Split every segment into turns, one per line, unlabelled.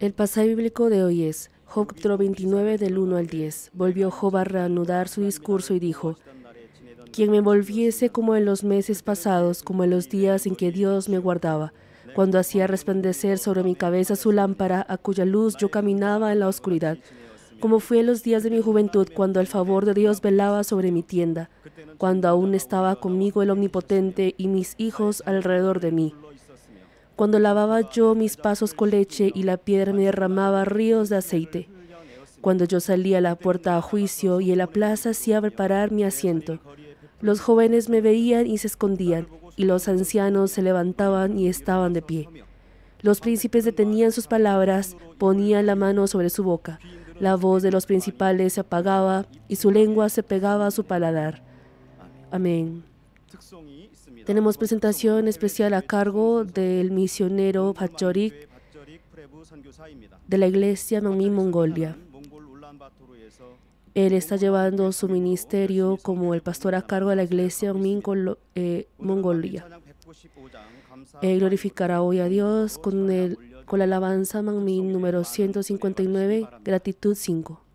El pasaje
bíblico de hoy es Job 29 del 1 al 10. Volvió Job a reanudar su discurso y dijo, quien me volviese como en los meses pasados, como en los días en que Dios me guardaba, cuando hacía resplandecer sobre mi cabeza su lámpara, a cuya luz yo caminaba en la oscuridad, como fue en los días de mi juventud cuando el favor de Dios velaba sobre mi tienda, cuando aún estaba conmigo el Omnipotente y mis hijos alrededor de mí, cuando lavaba yo mis pasos con leche y la piedra me derramaba ríos de aceite, cuando yo salía a la puerta a juicio y en la plaza hacía preparar mi asiento. Los jóvenes me veían y se escondían, y los ancianos se levantaban y estaban de pie. Los príncipes detenían sus palabras, ponían la mano sobre su boca. La voz de los principales se apagaba y su lengua se pegaba a su paladar. Amén. Tenemos presentación especial a cargo del misionero Pachorik de la iglesia Mami Mongolia. Él está llevando su ministerio como el pastor a cargo de la iglesia eh, Mongolia. Él glorificará hoy a Dios con el con la alabanza Manmin número 159, gratitud 5.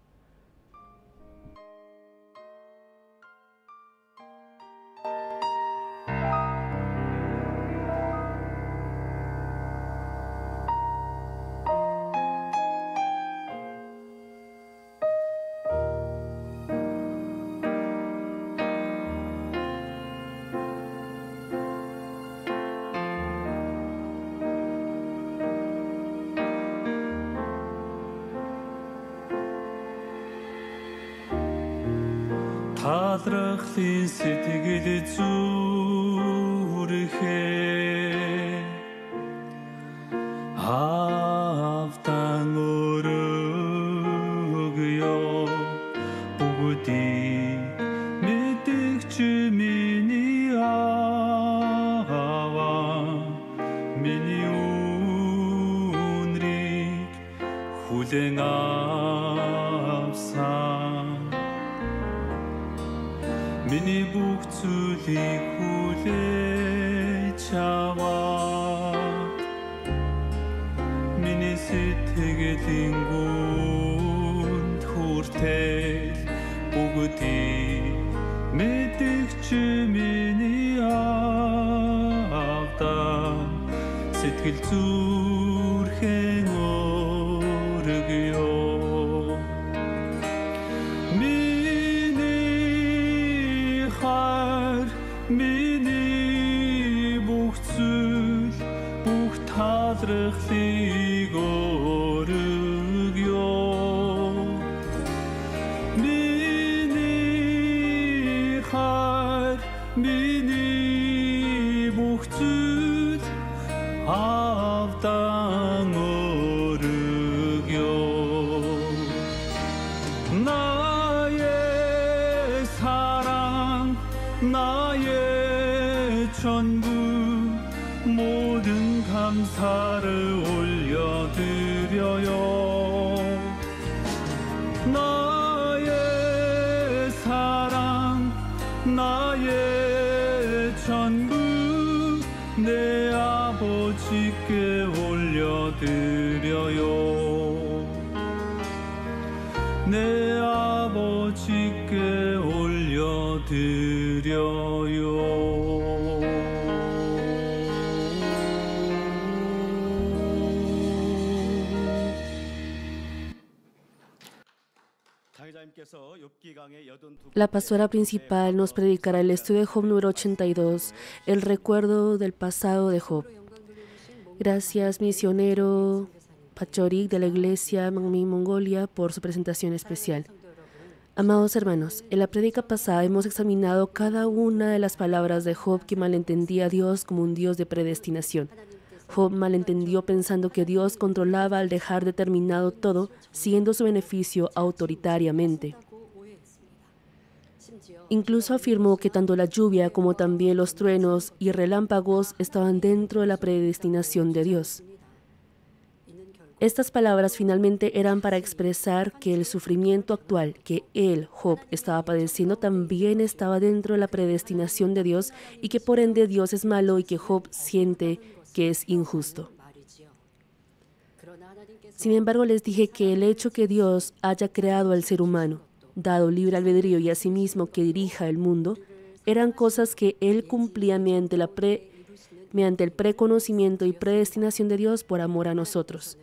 of the
La pastora principal nos predicará el estudio de Job número 82, el recuerdo del pasado de Job. Gracias, misionero Pachorik de la Iglesia Mangmi Mongolia, por su presentación especial. Amados hermanos, en la prédica pasada hemos examinado cada una de las palabras de Job que malentendía a Dios como un Dios de predestinación. Job malentendió pensando que Dios controlaba al dejar determinado todo, siendo su beneficio autoritariamente. Incluso afirmó que tanto la lluvia como también los truenos y relámpagos estaban dentro de la predestinación de Dios. Estas palabras finalmente eran para expresar que el sufrimiento actual que él, Job, estaba padeciendo también estaba dentro de la predestinación de Dios y que por ende Dios es malo y que Job siente que es injusto. Sin embargo, les dije que el hecho que Dios haya creado al ser humano, dado libre albedrío y asimismo sí que dirija el mundo, eran cosas que Él cumplía mediante, la pre, mediante el preconocimiento y predestinación de Dios por amor a nosotros.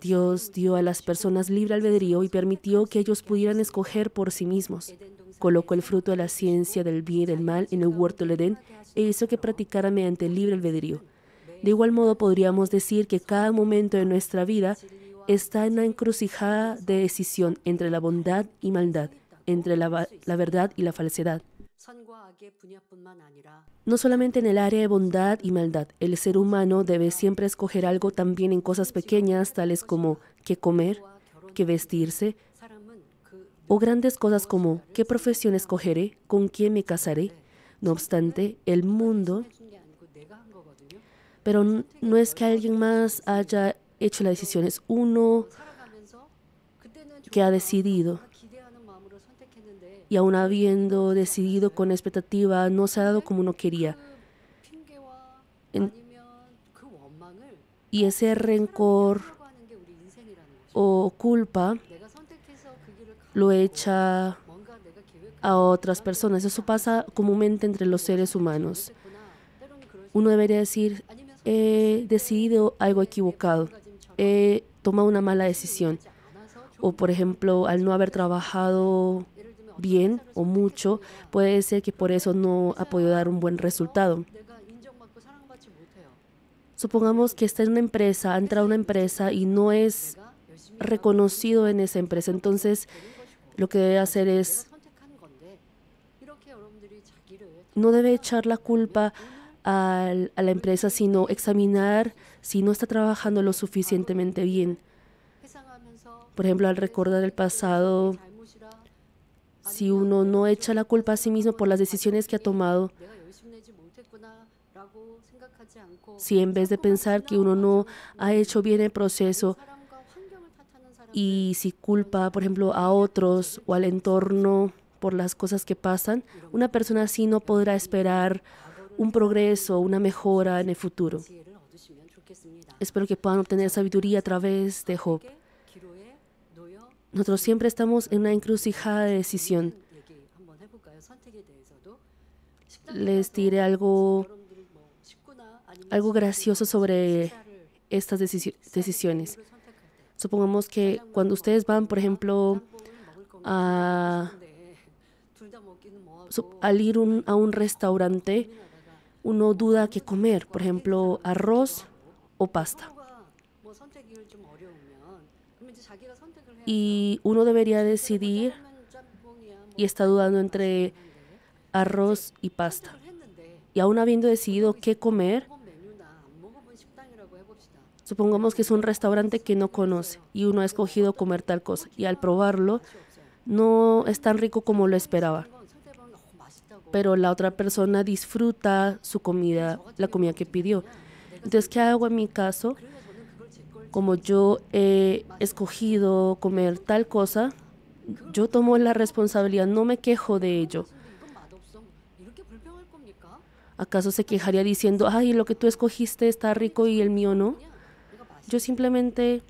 Dios dio a las personas libre albedrío y permitió que ellos pudieran escoger por sí mismos. Colocó el fruto de la ciencia del bien y del mal en el huerto del Edén e hizo que practicara mediante el libre albedrío. De igual modo podríamos decir que cada momento de nuestra vida está en la encrucijada de decisión entre la bondad y maldad, entre la, la verdad y la falsedad. No solamente en el área de bondad y maldad, el ser humano debe siempre escoger algo también en cosas pequeñas, tales como qué comer, qué vestirse, o grandes cosas como qué profesión escogeré, con quién me casaré. No obstante, el mundo pero no es que alguien más haya hecho la decisión, es uno que ha decidido. Y aún habiendo decidido con expectativa, no se ha dado como uno quería. y ese rencor o culpa lo echa a otras personas. Eso pasa comúnmente entre los seres humanos. Uno debería decir, he decidido algo equivocado, he tomado una mala decisión. O por ejemplo, al no haber trabajado bien o mucho, puede ser que por eso no ha podido dar un buen resultado. Supongamos que está en una empresa, entra a una empresa y no es reconocido en esa empresa. Entonces, lo que debe hacer es no debe echar la culpa a, la empresa, sino examinar si no está trabajando lo suficientemente bien. Por ejemplo, al recordar el pasado, si uno no echa la culpa a sí mismo por las decisiones que ha tomado, si en vez de pensar que uno no ha hecho bien el proceso y si culpa, por ejemplo, a otros o al entorno por las cosas que pasan, una persona así no podrá esperar un progreso, una mejora en el futuro. Espero que puedan obtener sabiduría a través de Job. Nosotros siempre estamos en una encrucijada de decisión. Les diré algo, algo gracioso sobre estas decisiones. Supongamos que cuando ustedes van, por ejemplo, a, al ir a un restaurante, uno duda qué comer, por ejemplo, arroz o pasta. Y uno debería decidir y está dudando entre arroz y pasta. Y aún habiendo decidido qué comer, supongamos que es un restaurante que no conoce y uno ha escogido comer tal cosa y al probarlo no es tan rico como lo esperaba pero la otra persona disfruta su comida, la comida que pidió. Entonces, ¿qué hago en mi caso? Como yo he escogido comer tal cosa, yo tomo la responsabilidad, no me quejo de ello. ¿Acaso se quejaría diciendo, ay, lo que tú escogiste está rico y el mío no? Yo simplemente,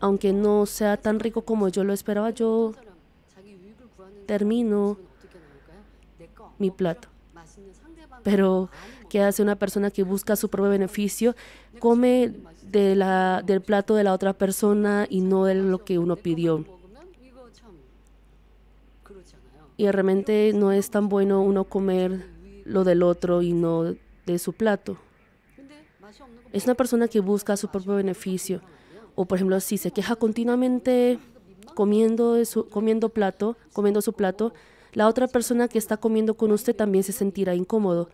aunque no sea tan rico como yo lo esperaba, yo termino mi plato. Pero, ¿qué hace una persona que busca su propio beneficio? Come del plato de la otra persona y no de lo que uno pidió. Y realmente no es tan bueno uno comer lo del otro y no de su plato. Es una persona que busca su propio beneficio. O por ejemplo, si se queja continuamente comiendo plato, comiendo su plato, la otra persona que está comiendo con usted también se sentirá incómodo.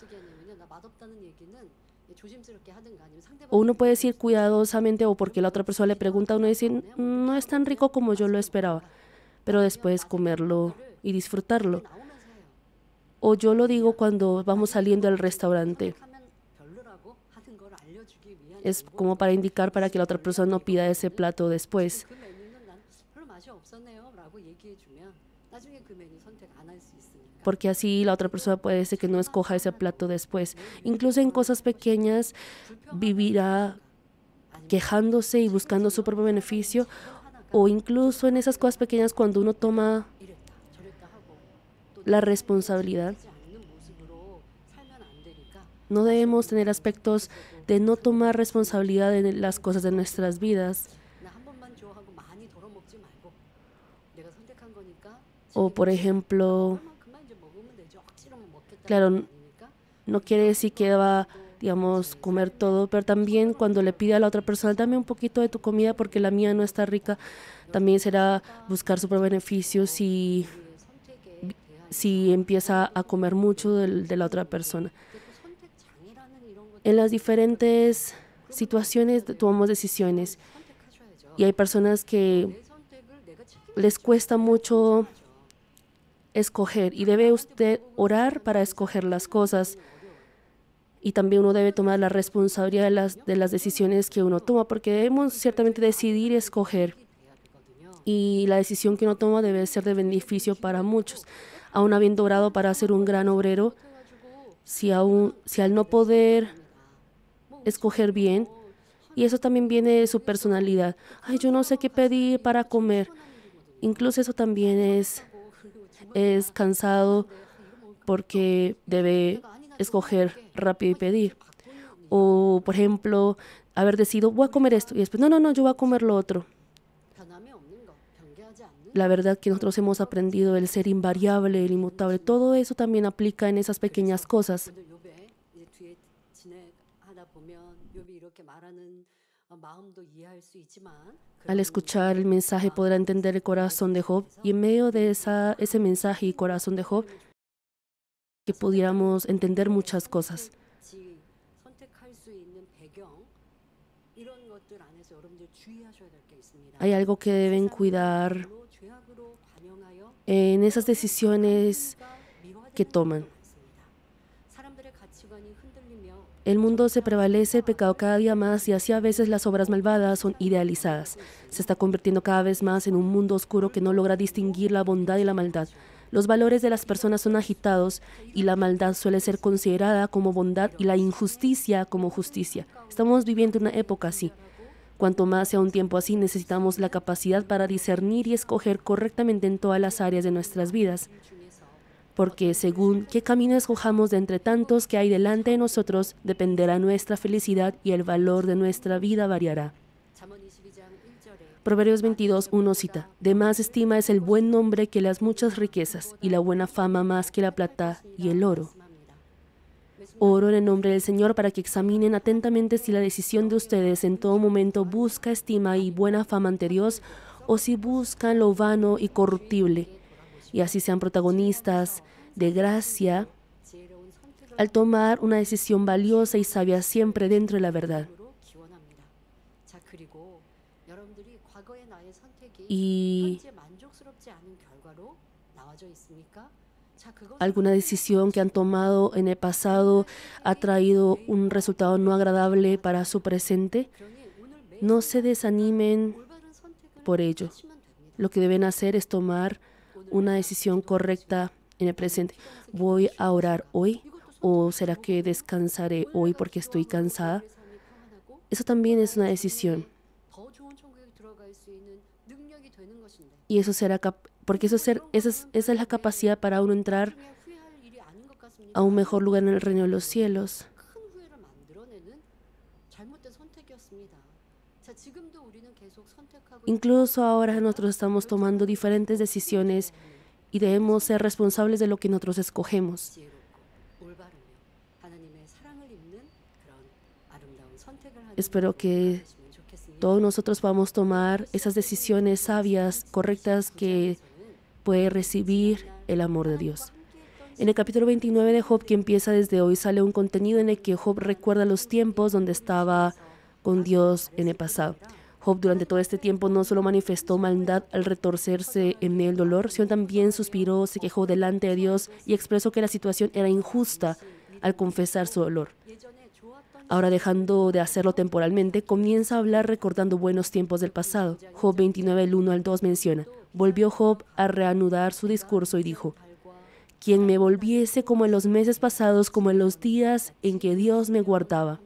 O uno puede decir cuidadosamente o porque la otra persona le pregunta, uno decir, mm, no es tan rico como yo lo esperaba, pero después comerlo y disfrutarlo. O yo lo digo cuando vamos saliendo del restaurante. Es como para indicar para que la otra persona no pida ese plato después. porque así la otra persona puede ser que no escoja ese plato después. Incluso en cosas pequeñas vivirá quejándose y buscando su propio beneficio, o incluso en esas cosas pequeñas cuando uno toma la responsabilidad. No debemos tener aspectos de no tomar responsabilidad en las cosas de nuestras vidas. O por ejemplo, claro, no quiere decir que va, digamos, comer todo, pero también cuando le pide a la otra persona, dame un poquito de tu comida porque la mía no está rica, también será buscar su propio beneficio si, empieza a comer mucho de la otra persona. En las diferentes situaciones tomamos decisiones y hay personas que les cuesta mucho escoger y debe usted orar para escoger las cosas y también uno debe tomar la responsabilidad de las, de las decisiones que uno toma porque debemos ciertamente decidir escoger y la decisión que uno toma debe ser de beneficio para muchos. Aún habiendo orado para ser un gran obrero, si, si al no poder escoger bien, y eso también viene de su personalidad. Ay, yo no sé qué pedir para comer. Incluso eso también es, es cansado porque debe escoger rápido y pedir. O, por ejemplo, haber decidido, voy a comer esto y después, no, no, no, yo voy a comer lo otro. La verdad que nosotros hemos aprendido el ser invariable, el inmutable, todo eso también aplica en esas pequeñas cosas. Al escuchar el mensaje podrá entender el corazón de Job y en medio de ese mensaje y corazón de Job que pudiéramos entender muchas cosas.
Hay algo que deben cuidar
en esas decisiones que toman. El mundo se prevalece el pecado cada día más y así a veces las obras malvadas son idealizadas. Se está convirtiendo cada vez más en un mundo oscuro que no logra distinguir la bondad y la maldad. Los valores de las personas son agitados y la maldad suele ser considerada como bondad y la injusticia como justicia. Estamos viviendo una época así. Cuanto más sea un tiempo así, necesitamos la capacidad para discernir y escoger correctamente en todas las áreas de nuestras vidas porque según qué camino escojamos de entre tantos que hay delante de nosotros, dependerá nuestra felicidad y el valor de nuestra vida variará. Proverbios 22, 1 cita, de más estima es el buen nombre que las muchas riquezas y la buena fama más que la plata y el oro. Oro en el nombre del Señor para que examinen atentamente si la decisión de ustedes en todo momento busca estima y buena fama ante Dios o si buscan lo vano y corruptible y así sean protagonistas de gracia al tomar una decisión valiosa y sabia siempre dentro de la verdad.
Y
alguna decisión que han tomado en el pasado ha traído un resultado no agradable para su presente, no se desanimen por ello. Lo que deben hacer es tomar una decisión correcta en el presente. ¿Voy a orar hoy o será que descansaré hoy porque estoy cansada? Eso también es una decisión. Y eso será porque eso ser, esa, es, esa es la capacidad para uno entrar a un mejor lugar en el reino de los cielos. Incluso ahora nosotros estamos tomando diferentes decisiones y debemos ser responsables de lo que nosotros escogemos. Espero que todos nosotros podamos tomar esas decisiones sabias, correctas que puede recibir el amor de Dios. En el capítulo 29 de Job, que empieza desde hoy, sale un contenido en el que Job recuerda los tiempos donde estaba con Dios en el pasado. Job durante todo este tiempo no solo manifestó maldad al retorcerse en el dolor, sino también suspiró, se quejó delante de Dios y expresó que la situación era injusta al confesar su dolor. Ahora dejando de hacerlo temporalmente, comienza a hablar recordando buenos tiempos del pasado. Job 29, el 1 al 2 menciona, volvió Job a reanudar su discurso y dijo, quien me volviese como en los meses pasados, como en los días en que Dios me guardaba.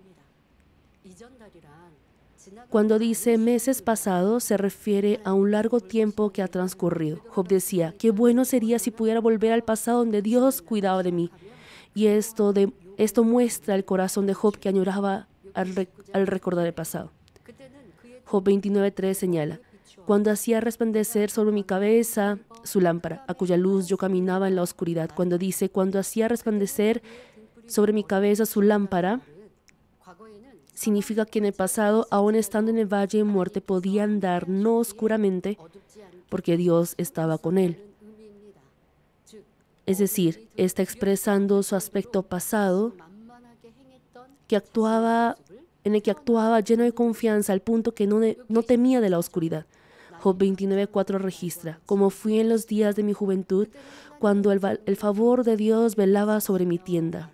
Cuando dice meses pasados, se refiere a un largo tiempo que ha transcurrido. Job decía, qué bueno sería si pudiera volver al pasado donde Dios cuidaba de mí. Y esto, de, esto muestra el corazón de Job que añoraba al, al recordar el pasado. Job 29.3 señala, cuando hacía resplandecer sobre mi cabeza su lámpara, a cuya luz yo caminaba en la oscuridad. Cuando dice, cuando hacía resplandecer sobre mi cabeza su lámpara, Significa que en el pasado, aún estando en el valle de muerte, podía andar no oscuramente, porque Dios estaba con él. Es decir, está expresando su aspecto pasado, que actuaba, en el que actuaba lleno de confianza al punto que no, temía de la oscuridad. Job 29.4 registra, como fui en los días de mi juventud, cuando el favor de Dios velaba sobre mi tienda.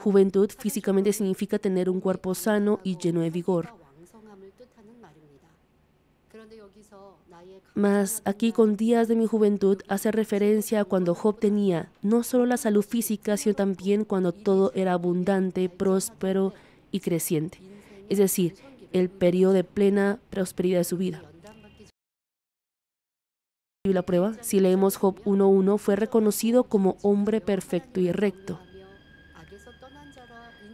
Juventud físicamente significa tener un cuerpo sano y lleno de vigor. Mas aquí con días de mi juventud hace referencia a cuando Job tenía no solo la salud física, sino también cuando todo era abundante, próspero y creciente, es decir, el periodo de plena prosperidad de su vida. Y la prueba, si leemos Job 1.1, fue reconocido como hombre perfecto y recto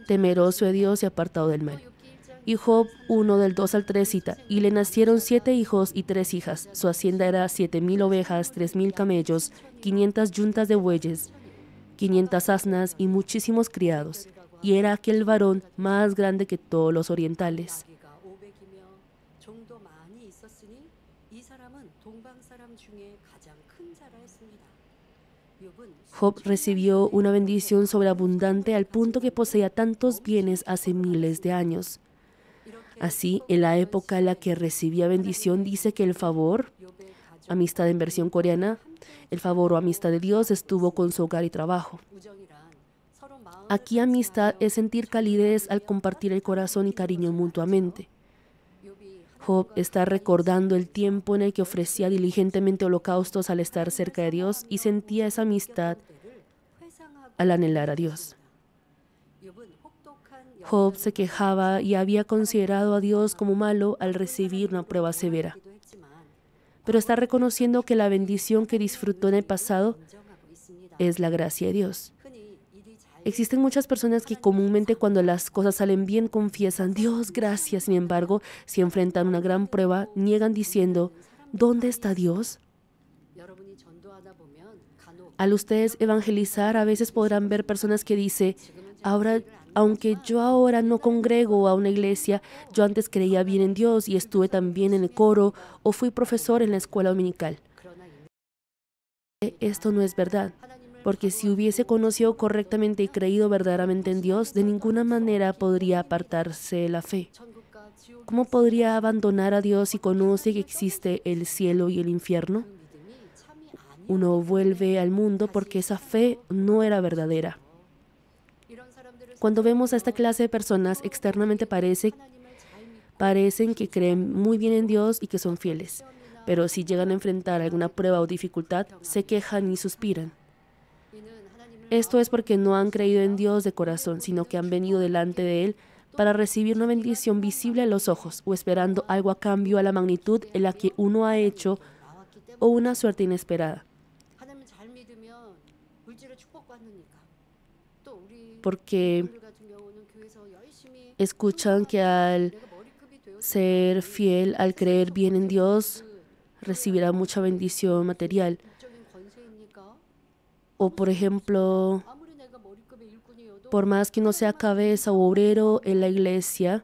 temeroso de Dios y apartado del mal. Y Job 1 del 2 al 3 cita, y le nacieron siete hijos y tres hijas. Su hacienda era siete mil ovejas, tres mil camellos, quinientas yuntas de bueyes, quinientas asnas y muchísimos criados. Y era aquel varón más grande que todos los orientales. Job recibió una bendición sobreabundante al punto que poseía tantos bienes hace miles de años. Así, en la época en la que recibía bendición, dice que el favor, amistad en versión coreana, el favor o amistad de Dios estuvo con su hogar y trabajo. Aquí amistad es sentir calidez al compartir el corazón y cariño mutuamente. Job está recordando el tiempo en el que ofrecía diligentemente holocaustos al estar cerca de Dios y sentía esa amistad al anhelar a Dios. Job se quejaba y había considerado a Dios como malo al recibir una prueba severa. Pero está reconociendo que la bendición que disfrutó en el pasado es la gracia de Dios. Existen muchas personas que comúnmente cuando las cosas salen bien confiesan, Dios, gracias. Sin embargo, si enfrentan una gran prueba, niegan diciendo, ¿dónde está Dios? Al ustedes evangelizar, a veces podrán ver personas que dicen, ahora aunque yo ahora no congrego a una iglesia, yo antes creía bien en Dios y estuve también en el coro o fui profesor en la escuela dominical. Esto no es verdad porque si hubiese conocido correctamente y creído verdaderamente en Dios, de ninguna manera podría apartarse la fe. ¿Cómo podría abandonar a Dios si conoce que existe el cielo y el infierno? Uno vuelve al mundo porque esa fe no era verdadera. Cuando vemos a esta clase de personas, externamente parece, parecen que creen muy bien en Dios y que son fieles, pero si llegan a enfrentar alguna prueba o dificultad, se quejan y suspiran. Esto es porque no han creído en Dios de corazón, sino que han venido delante de Él para recibir una bendición visible a los ojos o esperando algo a cambio a la magnitud en la que uno ha hecho o una suerte inesperada. Porque escuchan que al ser fiel, al creer bien en Dios, recibirá mucha bendición material. O por ejemplo, por más que no sea cabeza o obrero en la iglesia,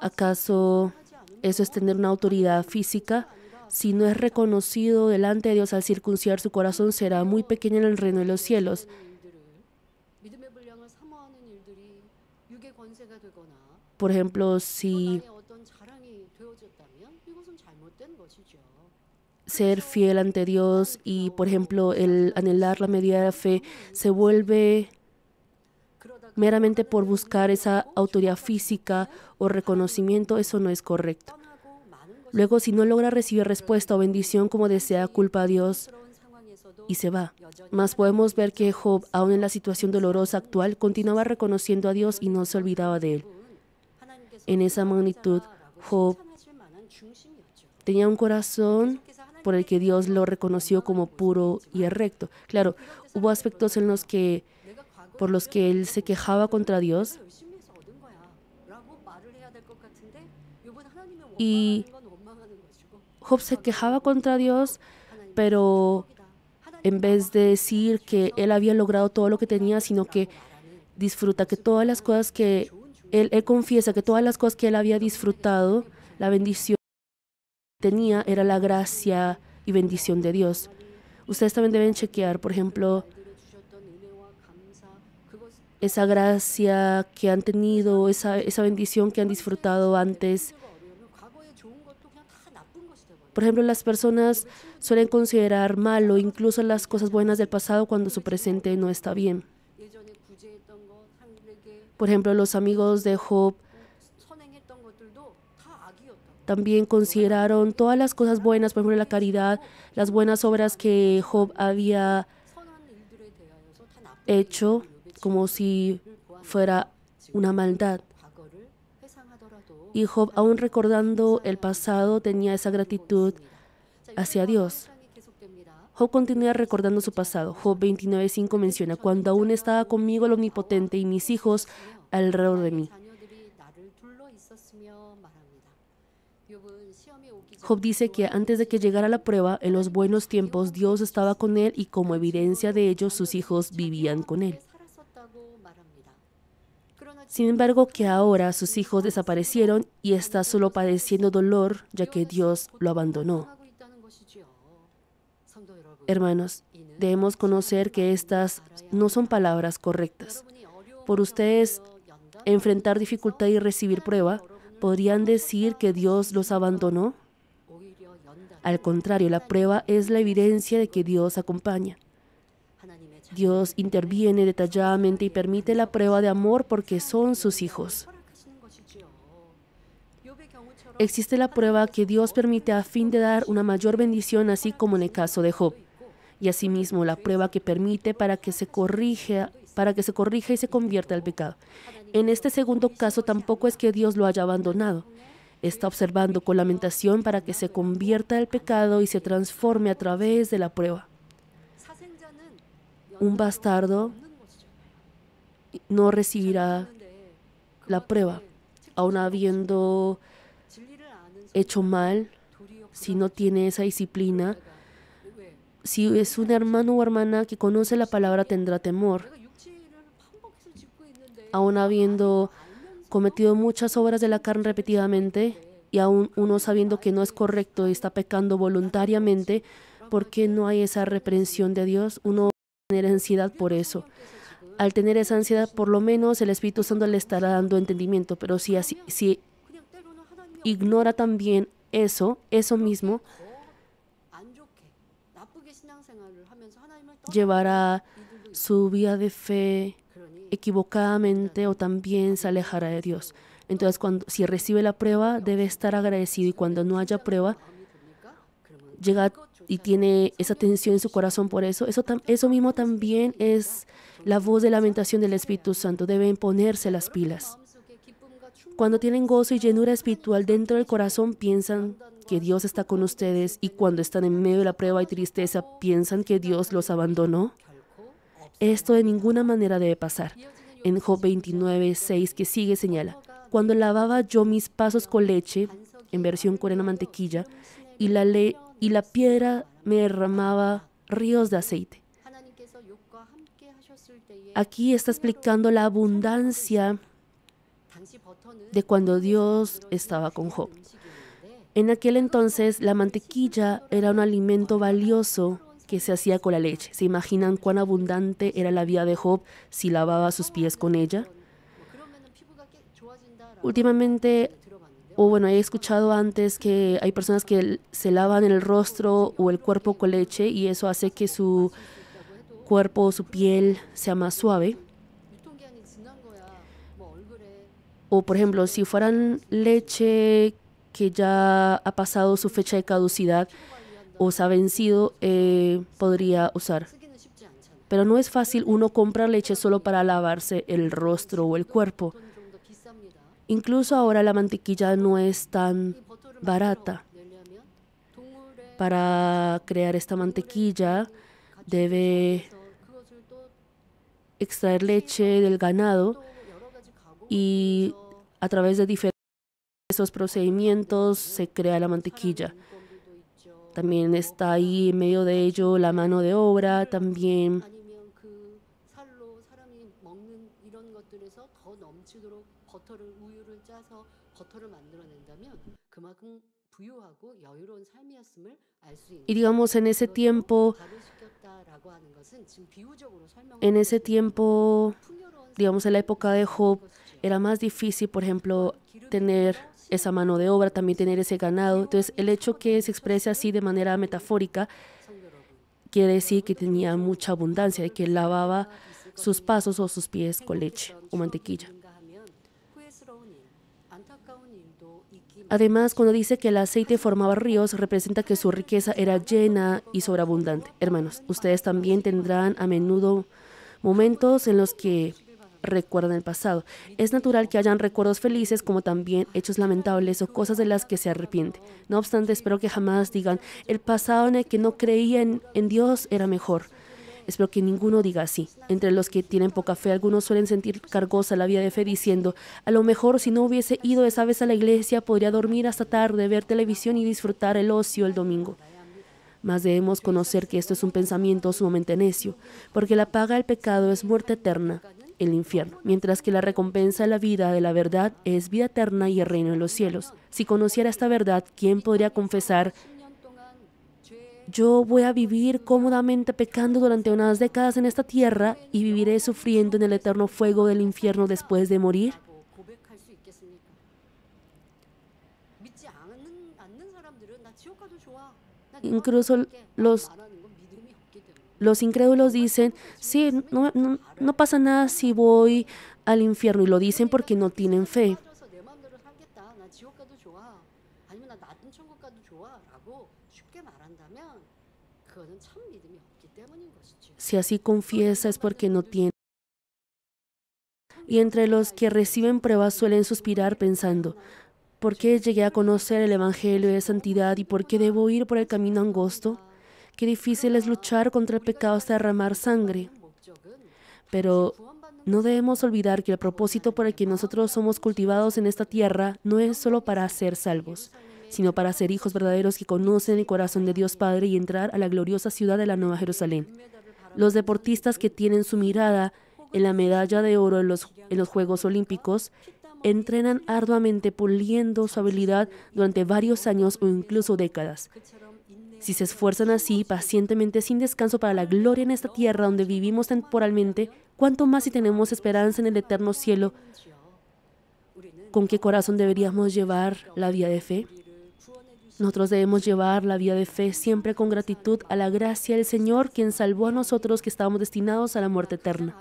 ¿acaso eso es tener una autoridad física? Si no es reconocido delante de Dios al circuncidar su corazón, será muy pequeño en el reino de los cielos. Por ejemplo, si ser fiel ante Dios y, por ejemplo, el anhelar la medida de la fe se vuelve meramente por buscar esa autoridad física o reconocimiento, eso no es correcto. Luego, si no logra recibir respuesta o bendición como desea, culpa a Dios y se va. Más podemos ver que Job, aún en la situación dolorosa actual, continuaba reconociendo a Dios y no se olvidaba de él. En esa magnitud, Job tenía un corazón por el que Dios lo reconoció como puro y recto. Claro, hubo aspectos en los que por los que él se quejaba contra Dios. Y Job se quejaba contra Dios, pero en vez de decir que él había logrado todo lo que tenía, sino que disfruta que todas las cosas que él confiesa que todas las cosas que él había disfrutado, la bendición tenía era la gracia y bendición de Dios. Ustedes también deben chequear, por ejemplo, esa gracia que han tenido, esa, bendición que han disfrutado antes. Por ejemplo, las personas suelen considerar malo incluso las cosas buenas del pasado cuando su presente no está bien. Por ejemplo, los amigos de Job también consideraron todas las cosas buenas, por ejemplo, la caridad, las buenas obras que Job había hecho, como si fuera una maldad. Y Job, aún recordando el pasado, tenía esa gratitud hacia Dios. Job continúa recordando su pasado. Job 29.5 menciona, cuando aún estaba conmigo el Omnipotente y mis hijos alrededor de mí. Job dice que antes de que llegara la prueba, en los buenos tiempos Dios estaba con él y como evidencia de ello sus hijos vivían con él. Sin embargo, que ahora sus hijos desaparecieron y está solo padeciendo dolor ya que Dios lo abandonó. Hermanos, debemos conocer que estas no son palabras correctas. Por ustedes enfrentar dificultad y recibir prueba, ¿podrían decir que Dios los abandonó? Al contrario, la prueba es la evidencia de que Dios acompaña. Dios interviene detalladamente y permite la prueba de amor porque son sus hijos. Existe la prueba que Dios permite a fin de dar una mayor bendición, así como en el caso de Job. Y asimismo la prueba que permite para que se corrija, para que se corrija y se convierta al pecado. En este segundo caso tampoco es que Dios lo haya abandonado está observando con lamentación para que se convierta el pecado y se transforme a través de la prueba. Un bastardo no recibirá la prueba, aun habiendo hecho mal, si no tiene esa disciplina. Si es un hermano o hermana que conoce la palabra tendrá temor, aun habiendo cometido muchas obras de la carne repetidamente y aún uno sabiendo que no es correcto y está pecando voluntariamente, porque no hay esa reprensión de Dios, uno tener ansiedad por eso. Al tener esa ansiedad, por lo menos el Espíritu Santo le estará dando entendimiento, pero si, así, ignora también eso, eso mismo, llevará su vía de fe equivocadamente o también se alejará de Dios. Entonces, cuando, si recibe la prueba, debe estar agradecido y cuando no haya prueba, llega y tiene esa tensión en su corazón por eso. Eso, eso mismo también es la voz de lamentación del Espíritu Santo. Deben ponerse las pilas. Cuando tienen gozo y llenura espiritual dentro del corazón, piensan que Dios está con ustedes y cuando están en medio de la prueba y tristeza, piensan que Dios los abandonó. Esto de ninguna manera debe pasar. En Job 29, 6, que sigue, señala, cuando lavaba yo mis pasos con leche, en versión coreana mantequilla, y la, le y la piedra me derramaba ríos de aceite. Aquí está explicando la abundancia de cuando Dios estaba con Job. En aquel entonces la mantequilla era un alimento valioso que se hacía con la leche. ¿Se imaginan cuán abundante era la vida de Job si lavaba sus pies con ella? Últimamente, o bueno, he escuchado antes que hay personas que se lavan el rostro o el cuerpo con leche y eso hace que su cuerpo o su piel sea más suave. O por ejemplo, si fueran leche que ya ha pasado su fecha de caducidad, se ha vencido, eh, podría usar. Pero no es fácil uno comprar leche solo para lavarse el rostro o el cuerpo. Incluso ahora la mantequilla no es tan barata. Para crear esta mantequilla debe extraer leche del ganado y a través de diferentes procedimientos se crea la mantequilla. También está ahí en medio de ello la mano de obra, también y digamos en ese tiempo, en ese tiempo, digamos en la época de Job, era más difícil, por ejemplo, tener esa mano de obra, también tener ese ganado. Entonces, el hecho que se exprese así de manera metafórica quiere decir que tenía mucha abundancia, que lavaba sus pasos o sus pies con leche o mantequilla. Además, cuando dice que el aceite formaba ríos, representa que su riqueza era llena y sobreabundante. Hermanos, ustedes también tendrán a menudo momentos en los que recuerdan el pasado. Es natural que hayan recuerdos felices como también hechos lamentables o cosas de las que se arrepiente. No obstante, espero que jamás digan, el pasado en el que no creía en, Dios era mejor. Espero que ninguno diga así. Entre los que tienen poca fe, algunos suelen sentir cargosa la vida de fe diciendo, a lo mejor si no hubiese ido esa vez a la iglesia, podría dormir hasta tarde, ver televisión y disfrutar el ocio el domingo. Mas debemos conocer que esto es un pensamiento sumamente necio, porque la paga del pecado es muerte eterna, el infierno, mientras que la recompensa de la vida de la verdad es vida eterna y el reino de los cielos. Si conociera esta verdad, ¿quién podría confesar yo voy a vivir cómodamente pecando durante unas décadas en esta tierra y viviré sufriendo en el eterno fuego del infierno después de morir? Incluso los los incrédulos dicen, sí, no, pasa nada si voy al infierno y lo dicen porque no tienen fe. Si así confiesa es porque no tiene. Y entre los que reciben pruebas suelen suspirar pensando, ¿por qué llegué a conocer el Evangelio de Santidad y por qué debo ir por el camino angosto? Qué difícil es luchar contra el pecado hasta derramar sangre. Pero no debemos olvidar que el propósito por el que nosotros somos cultivados en esta tierra no es solo para ser salvos, sino para ser hijos verdaderos que conocen el corazón de Dios Padre y entrar a la gloriosa ciudad de la Nueva Jerusalén. Los deportistas que tienen su mirada en la medalla de oro en los Juegos Olímpicos entrenan arduamente puliendo su habilidad durante varios años o incluso décadas. Si se esfuerzan así, pacientemente, sin descanso para la gloria en esta tierra donde vivimos temporalmente, cuánto más si tenemos esperanza en el eterno cielo, ¿con qué corazón deberíamos llevar la vía de fe? Nosotros debemos llevar la vía de fe siempre con gratitud a la gracia del Señor, quien salvó a nosotros que estábamos destinados a la muerte eterna.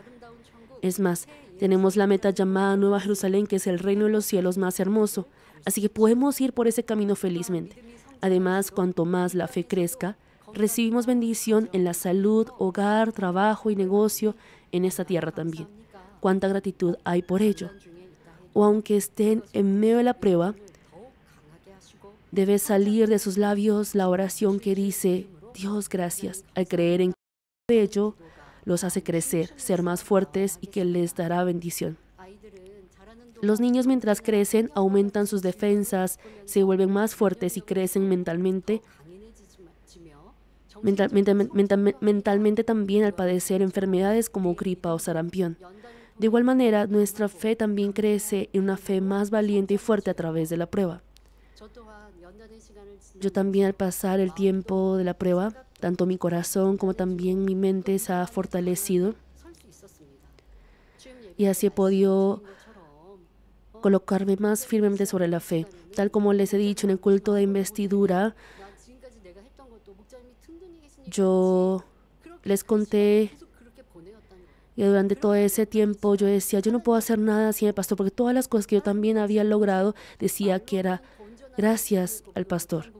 Es más, tenemos la meta llamada Nueva Jerusalén, que es el reino de los cielos más hermoso, así que podemos ir por ese camino felizmente. Además, cuanto más la fe crezca, recibimos bendición en la salud, hogar, trabajo y negocio en esta tierra también. Cuánta gratitud hay por ello. O aunque estén en medio de la prueba, debe salir de sus labios la oración que dice, Dios gracias, al creer en que ello, los hace crecer, ser más fuertes y que les dará bendición. Los niños mientras crecen aumentan sus defensas, se vuelven más fuertes y crecen mentalmente. mentalmente también al padecer enfermedades como gripa o sarampión. De igual manera, nuestra fe también crece en una fe más valiente y fuerte a través de la prueba. Yo también al pasar el tiempo de la prueba, tanto mi corazón como también mi mente se ha fortalecido y así he podido colocarme más firmemente sobre la fe. Tal como les he dicho en el culto de investidura, yo les conté y durante todo ese tiempo yo decía, yo no puedo hacer nada sin el pastor, porque todas las cosas que yo también había logrado decía que era gracias al pastor.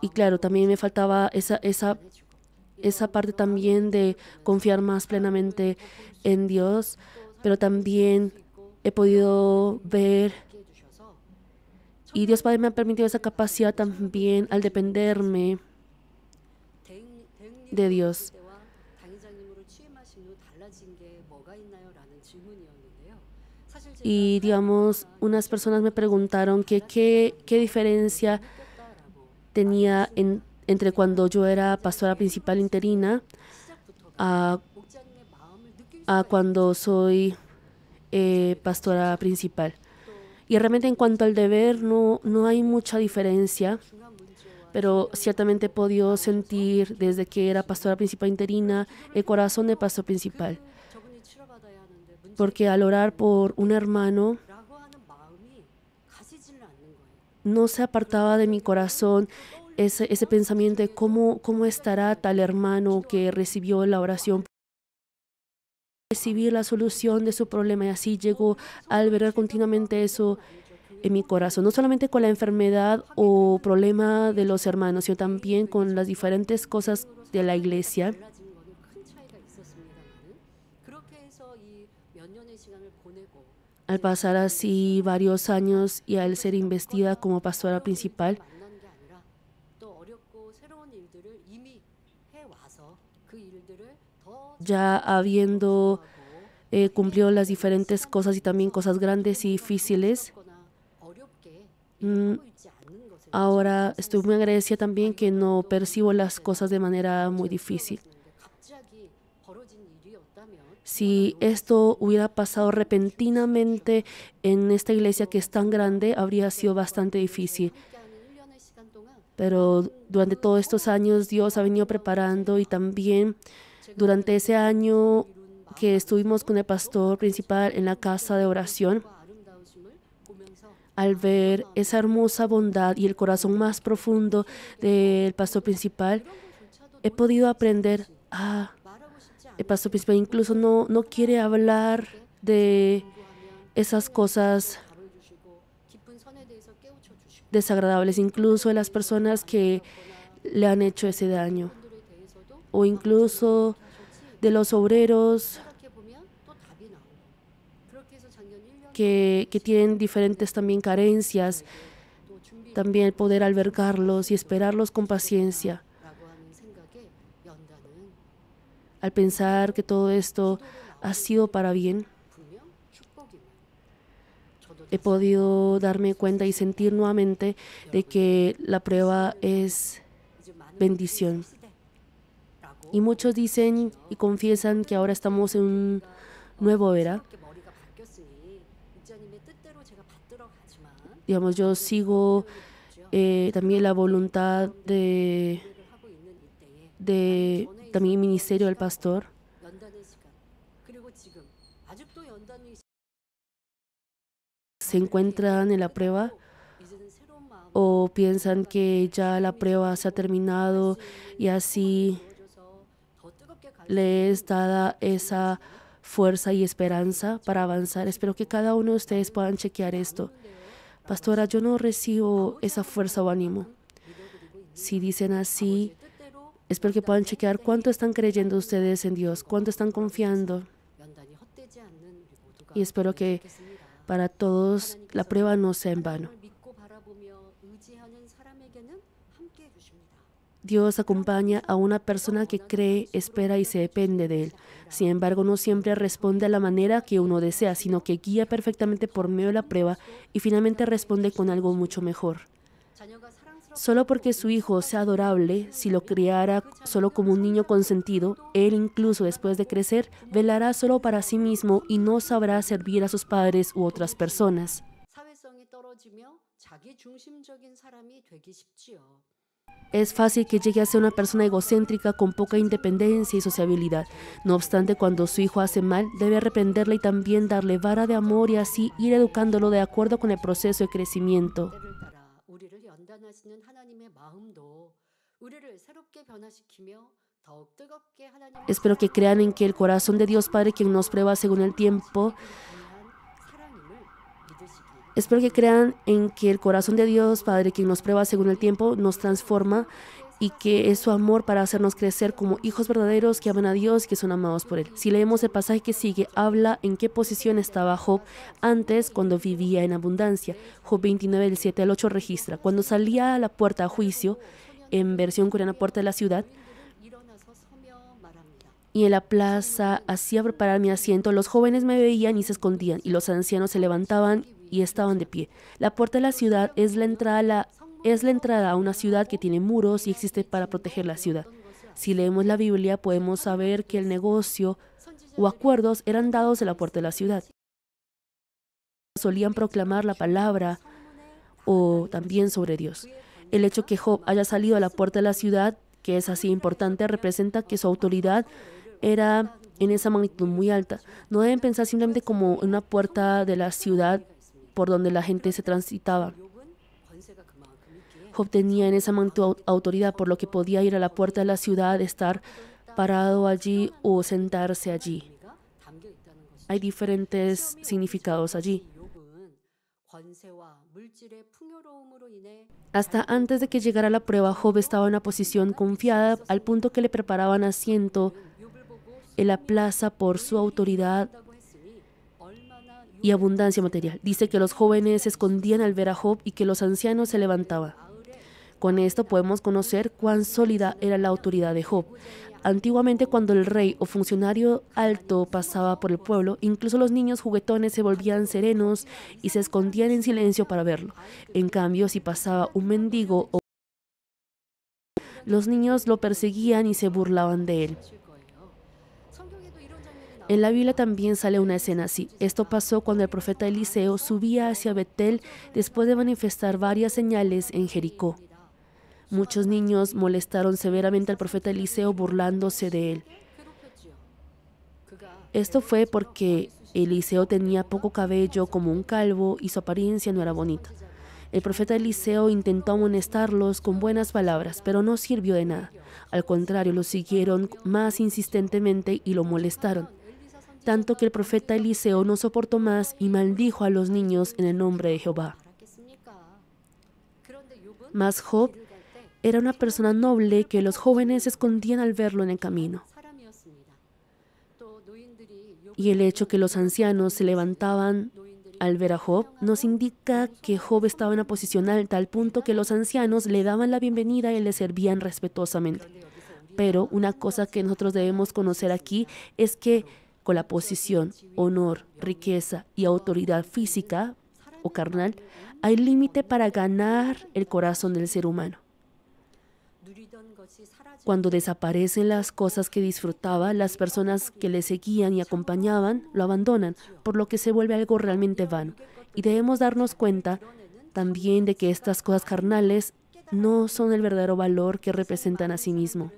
Y claro, también me faltaba esa, esa esa parte también de confiar más plenamente en Dios, pero también he podido ver y Dios Padre me ha permitido esa capacidad también al dependerme de Dios. Y digamos, unas personas me preguntaron qué, qué diferencia tenía en entre cuando yo era pastora principal interina a, cuando soy eh, pastora principal. Y realmente en cuanto al deber no, no hay mucha diferencia, pero ciertamente he podido sentir desde que era pastora principal interina el corazón de pastor principal. Porque al orar por un hermano, no se apartaba de mi corazón ese, pensamiento de cómo, estará tal hermano que recibió la oración recibir la solución de su problema y así llegó a albergar continuamente eso en mi corazón, no solamente con la enfermedad o problema de los hermanos, sino también con las diferentes cosas de la iglesia. Al pasar así varios años y al ser investida como pastora principal, ya habiendo eh, cumplido las diferentes cosas y también cosas grandes y difíciles, mm, ahora estoy muy agradecida también que no percibo las cosas de manera muy difícil. Si esto hubiera pasado repentinamente en esta iglesia que es tan grande, habría sido bastante difícil. Pero durante todos estos años Dios ha venido preparando y también durante ese año que estuvimos con el pastor principal en la casa de oración, al ver esa hermosa bondad y el corazón más profundo del pastor principal, he podido aprender, ah, el pastor principal incluso no, no quiere hablar de esas cosas desagradables, incluso de las personas que le han hecho ese daño, o incluso de los obreros que, tienen diferentes también carencias, también poder albergarlos y esperarlos con paciencia. Al pensar que todo esto ha sido para bien, he podido darme cuenta y sentir nuevamente de que la prueba es bendición. Y muchos dicen y confiesan que ahora estamos en un nuevo era. Digamos, yo sigo eh, también la voluntad de, de también el ministerio del pastor. Se encuentran en la prueba o piensan que ya la prueba se ha terminado y así le es dada esa fuerza y esperanza para avanzar. Espero que cada uno de ustedes puedan chequear esto. Pastora, yo no recibo esa fuerza o ánimo. Si dicen así, espero que puedan chequear cuánto están creyendo ustedes en Dios, cuánto están confiando. Y espero que para todos la prueba no sea en vano. Dios acompaña a una persona que cree, espera y se depende de Él. Sin embargo, no siempre responde a la manera que uno desea, sino que guía perfectamente por medio de la prueba y finalmente responde con algo mucho mejor. Solo porque su hijo sea adorable, si lo criara solo como un niño consentido, él incluso después de crecer velará solo para sí mismo y no sabrá servir a sus padres u otras personas. Es fácil que llegue a ser una persona egocéntrica con poca independencia y sociabilidad. No obstante, cuando su hijo hace mal, debe arrependerle y también darle vara de amor y así ir educándolo de acuerdo con el proceso de crecimiento. Espero que crean en que el corazón de Dios Padre, quien nos prueba según el tiempo, Espero que crean en que el corazón de Dios, Padre, que nos prueba según el tiempo, nos transforma y que es su amor para hacernos crecer como hijos verdaderos que aman a Dios que son amados por Él. Si leemos el pasaje que sigue, habla en qué posición estaba Job antes cuando vivía en abundancia. Job 29, del 7 al 8 registra, cuando salía a la puerta a juicio, en versión coreana puerta de la ciudad, y en la plaza hacía preparar mi asiento, los jóvenes me veían y se escondían, y los ancianos se levantaban y estaban de pie. La puerta de la ciudad es la entrada a, es la entrada a una ciudad que tiene muros y existe para proteger la ciudad. Si leemos la Biblia podemos saber que el negocio o acuerdos eran dados en la puerta de la ciudad. Solían proclamar la palabra o también sobre Dios. El hecho que Job haya salido a la puerta de la ciudad, que es así importante, representa que su autoridad era en esa magnitud muy alta. No deben pensar simplemente como una puerta de la ciudad por donde la gente se transitaba. Job tenía en esa manto autoridad, por lo que podía ir a la puerta de la ciudad, estar parado allí o sentarse allí. Hay diferentes significados allí. Hasta antes de que llegara la prueba, Job estaba en una posición confiada al punto que le preparaban asiento en la plaza por su autoridad y abundancia material. Dice que los jóvenes se escondían al ver a Job y que los ancianos se levantaban. Con esto podemos conocer cuán sólida era la autoridad de Job. Antiguamente cuando el rey o funcionario alto pasaba por el pueblo, incluso los niños juguetones se volvían serenos y se escondían en silencio para verlo. En cambio, si pasaba un mendigo o los niños lo perseguían y se burlaban de él. En la Biblia también sale una escena así. Esto pasó cuando el profeta Eliseo subía hacia Betel después de manifestar varias señales en Jericó. Muchos niños molestaron severamente al profeta Eliseo burlándose de él. Esto fue porque Eliseo tenía poco cabello como un calvo y su apariencia no era bonita. El profeta Eliseo intentó amonestarlos con buenas palabras, pero no sirvió de nada. Al contrario, lo siguieron más insistentemente y lo molestaron tanto que el profeta Eliseo no soportó más y maldijo a los niños en el nombre de Jehová. Mas Job era una persona noble que los jóvenes escondían al verlo en el camino. Y el hecho que los ancianos se levantaban al ver a Job nos indica que Job estaba en una posición alta al punto que los ancianos le daban la bienvenida y le servían respetuosamente. Pero una cosa que nosotros debemos conocer aquí es que con la posición, honor, riqueza y autoridad física o carnal, hay límite para ganar el corazón del ser humano. Cuando desaparecen las cosas que disfrutaba, las personas que le seguían y acompañaban lo abandonan, por lo que se vuelve algo realmente vano. Y debemos darnos cuenta también de que estas cosas carnales no son el verdadero valor que representan a sí mismo.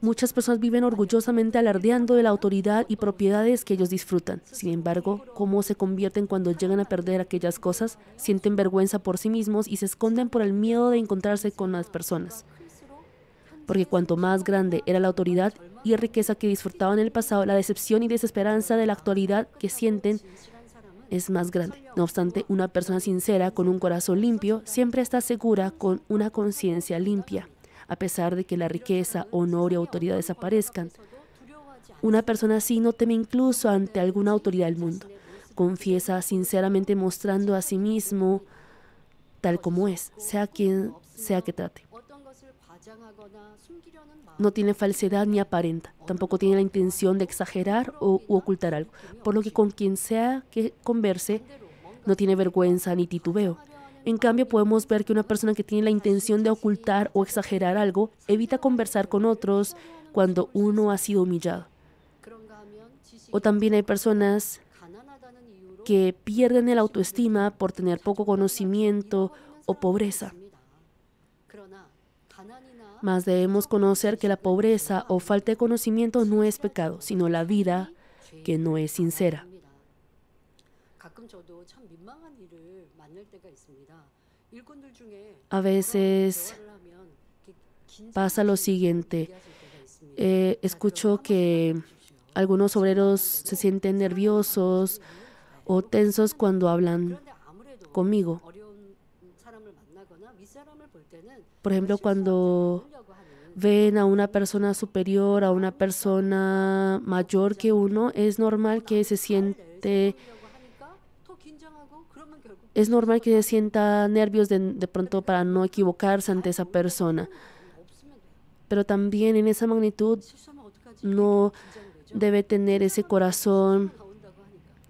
Muchas personas viven orgullosamente alardeando de la autoridad y propiedades que ellos disfrutan. Sin embargo, cómo se convierten cuando llegan a perder aquellas cosas, sienten vergüenza por sí mismos y se esconden por el miedo de encontrarse con las personas. Porque cuanto más grande era la autoridad y riqueza que disfrutaban en el pasado, la decepción y desesperanza de la actualidad que sienten es más grande. No obstante, una persona sincera con un corazón limpio siempre está segura con una conciencia limpia a pesar de que la riqueza, honor y autoridad desaparezcan. Una persona así no teme incluso ante alguna autoridad del mundo. Confiesa sinceramente mostrando a sí mismo tal como es, sea quien sea que trate. No tiene falsedad ni aparenta, tampoco tiene la intención de exagerar o u ocultar algo, por lo que con quien sea que converse no tiene vergüenza ni titubeo. En cambio, podemos ver que una persona que tiene la intención de ocultar o exagerar algo evita conversar con otros cuando uno ha sido humillado. O también hay personas que pierden el autoestima por tener poco conocimiento o pobreza. Más debemos conocer que la pobreza o falta de conocimiento no es pecado, sino la vida que no es sincera. A veces pasa lo siguiente. escucho que algunos obreros se sienten nerviosos o tensos cuando hablan conmigo. Por ejemplo, cuando ven a una persona superior, a una persona mayor que uno, es normal que se siente es normal que se sienta nervios de, de pronto para no equivocarse ante esa persona. Pero también en esa magnitud no debe tener ese corazón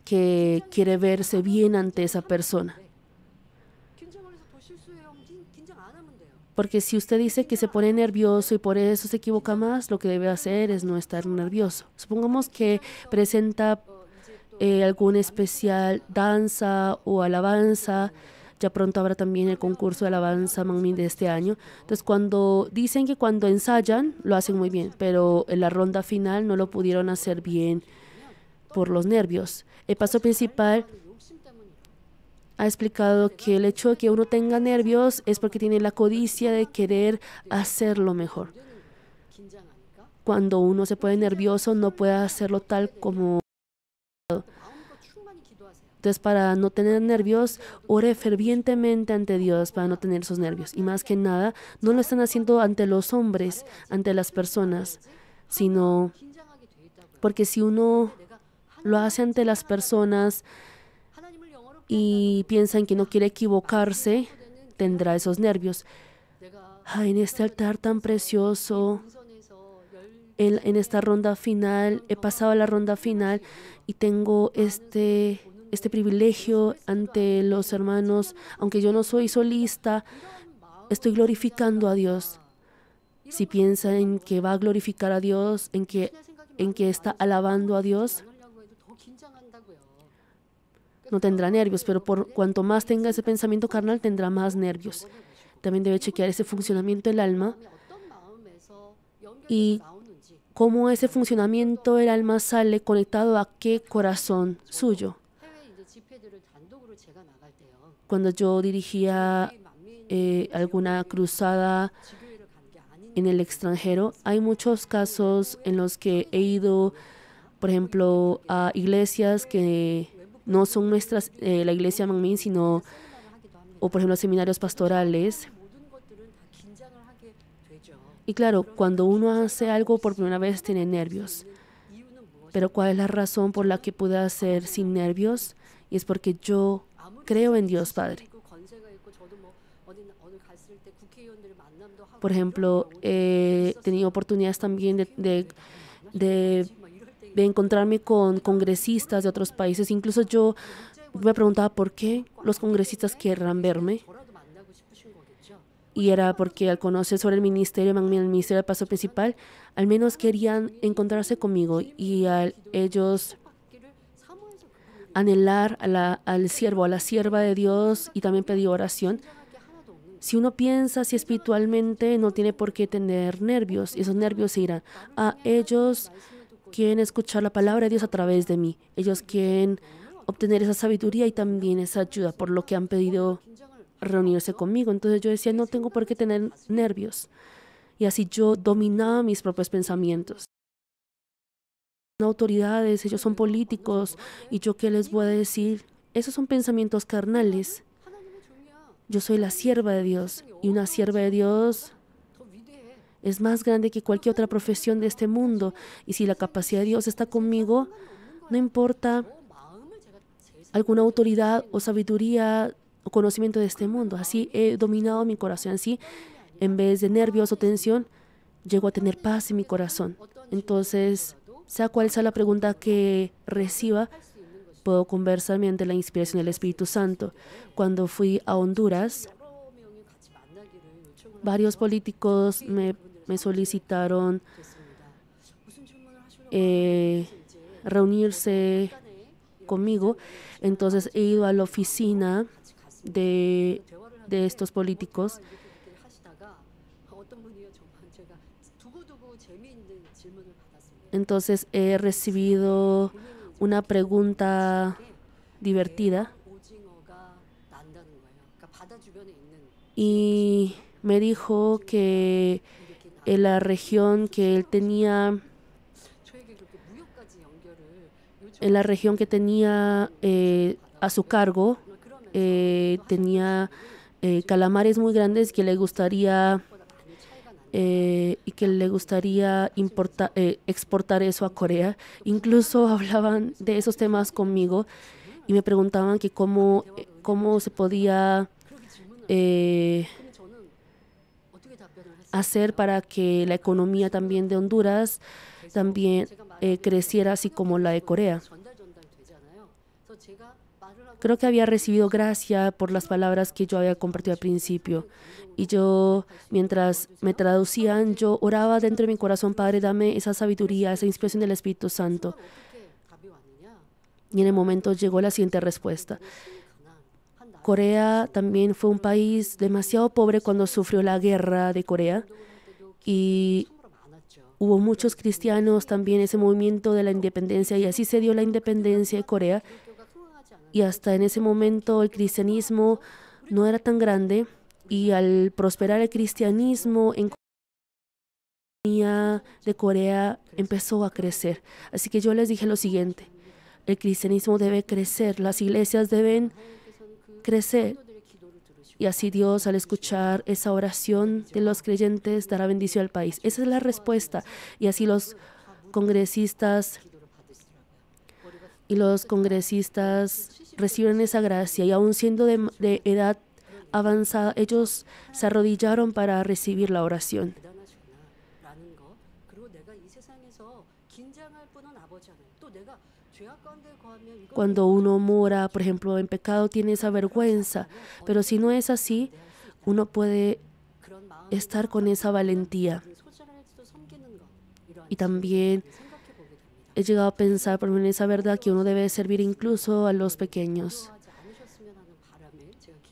que quiere verse bien ante esa persona. Porque si usted dice que se pone nervioso y por eso se equivoca más, lo que debe hacer es no estar nervioso. Supongamos que presenta eh, algún especial danza o alabanza. Ya pronto habrá también el concurso de alabanza Mangmin de este año. Entonces, cuando dicen que cuando ensayan lo hacen muy bien, pero en la ronda final no lo pudieron hacer bien por los nervios. El paso principal ha explicado que el hecho de que uno tenga nervios es porque tiene la codicia de querer hacerlo mejor. Cuando uno se pone nervioso no puede hacerlo tal como entonces, para no tener nervios, ore fervientemente ante Dios para no tener esos nervios. Y más que nada, no lo están haciendo ante los hombres, ante las personas, sino porque si uno lo hace ante las personas y piensa en que no quiere equivocarse, tendrá esos nervios. en este altar tan precioso, en, en, esta ronda final, he pasado a la ronda final y tengo este este privilegio ante los hermanos, aunque yo no soy solista, estoy glorificando a Dios. Si piensa en que va a glorificar a Dios, en que, en que está alabando a Dios, no tendrá nervios, pero por cuanto más tenga ese pensamiento carnal, tendrá más nervios. También debe chequear ese funcionamiento del alma y cómo ese funcionamiento del alma sale conectado a qué corazón suyo cuando yo dirigía eh, alguna cruzada en el extranjero, hay muchos casos en los que he ido, por ejemplo, a iglesias que no son nuestras, eh, la iglesia Mangmin, sino, o por ejemplo, seminarios pastorales. Y claro, cuando uno hace algo por primera vez tiene nervios. Pero ¿cuál es la razón por la que pude hacer sin nervios? Y es porque yo creo en Dios Padre. Por ejemplo, he eh, tenido oportunidades también de, encontrarme con congresistas de otros países. Incluso yo me preguntaba por qué los congresistas querrán verme y era porque al conocer sobre el ministerio, el ministerio del paso principal, al menos querían encontrarse conmigo y al ellos anhelar al siervo, a la sierva de Dios y también pedir oración. Si uno piensa así espiritualmente, no tiene por qué tener nervios. Esos nervios irán. A ellos quieren escuchar la palabra de Dios a través de mí. Ellos quieren obtener esa sabiduría y también esa ayuda por lo que han pedido reunirse conmigo. Entonces yo decía, no tengo por qué tener nervios. Y así yo dominaba mis propios pensamientos autoridades, ellos son políticos, y yo qué les voy a decir. Esos son pensamientos carnales. Yo soy la sierva de Dios, y una sierva de Dios es más grande que cualquier otra profesión de este mundo. Y si la capacidad de Dios está conmigo, no importa alguna autoridad o sabiduría o conocimiento de este mundo. Así he dominado mi corazón. Así, en vez de nervios o tensión, llego a tener paz en mi corazón. Entonces, sea cual sea la pregunta que reciba, puedo conversar mediante la inspiración del Espíritu Santo. Cuando fui a Honduras, varios políticos me, solicitaron eh, reunirse conmigo. Entonces he ido a la oficina de estos políticos Entonces he recibido una pregunta divertida y me dijo que en la región que él tenía en la región que tenía eh, a su cargo eh, tenía eh, calamares muy grandes que le gustaría eh, y que le gustaría eh, exportar eso a Corea. Incluso hablaban de esos temas conmigo y me preguntaban que cómo, eh, cómo se podía hacer para que la economía también de Honduras también creciera así como la de Corea creo que había recibido gracia por las palabras que yo había compartido al principio. Y yo, mientras me traducían, yo oraba dentro de mi corazón, Padre, dame esa sabiduría, esa inspiración del Espíritu Santo. Y en el momento llegó la siguiente respuesta. Corea también fue un país demasiado pobre cuando sufrió la guerra de Corea y hubo muchos cristianos también ese movimiento de la independencia y así se dio la independencia de Corea y hasta en ese momento el cristianismo no era tan grande y al prosperar el cristianismo en Corea, de Corea empezó a crecer. Así que yo les dije lo siguiente, el cristianismo debe crecer, las iglesias deben crecer. Y así Dios al escuchar esa oración de los creyentes dará bendición al país. Esa es la respuesta. Y así los congresistas y los congresistas reciben esa gracia y aún siendo de, edad avanzada, ellos se arrodillaron para recibir la oración. Cuando uno mora, por ejemplo, en pecado, tiene esa vergüenza, pero si no es así, uno puede estar con esa valentía y también He llegado a pensar por esa verdad que uno debe servir incluso a los pequeños.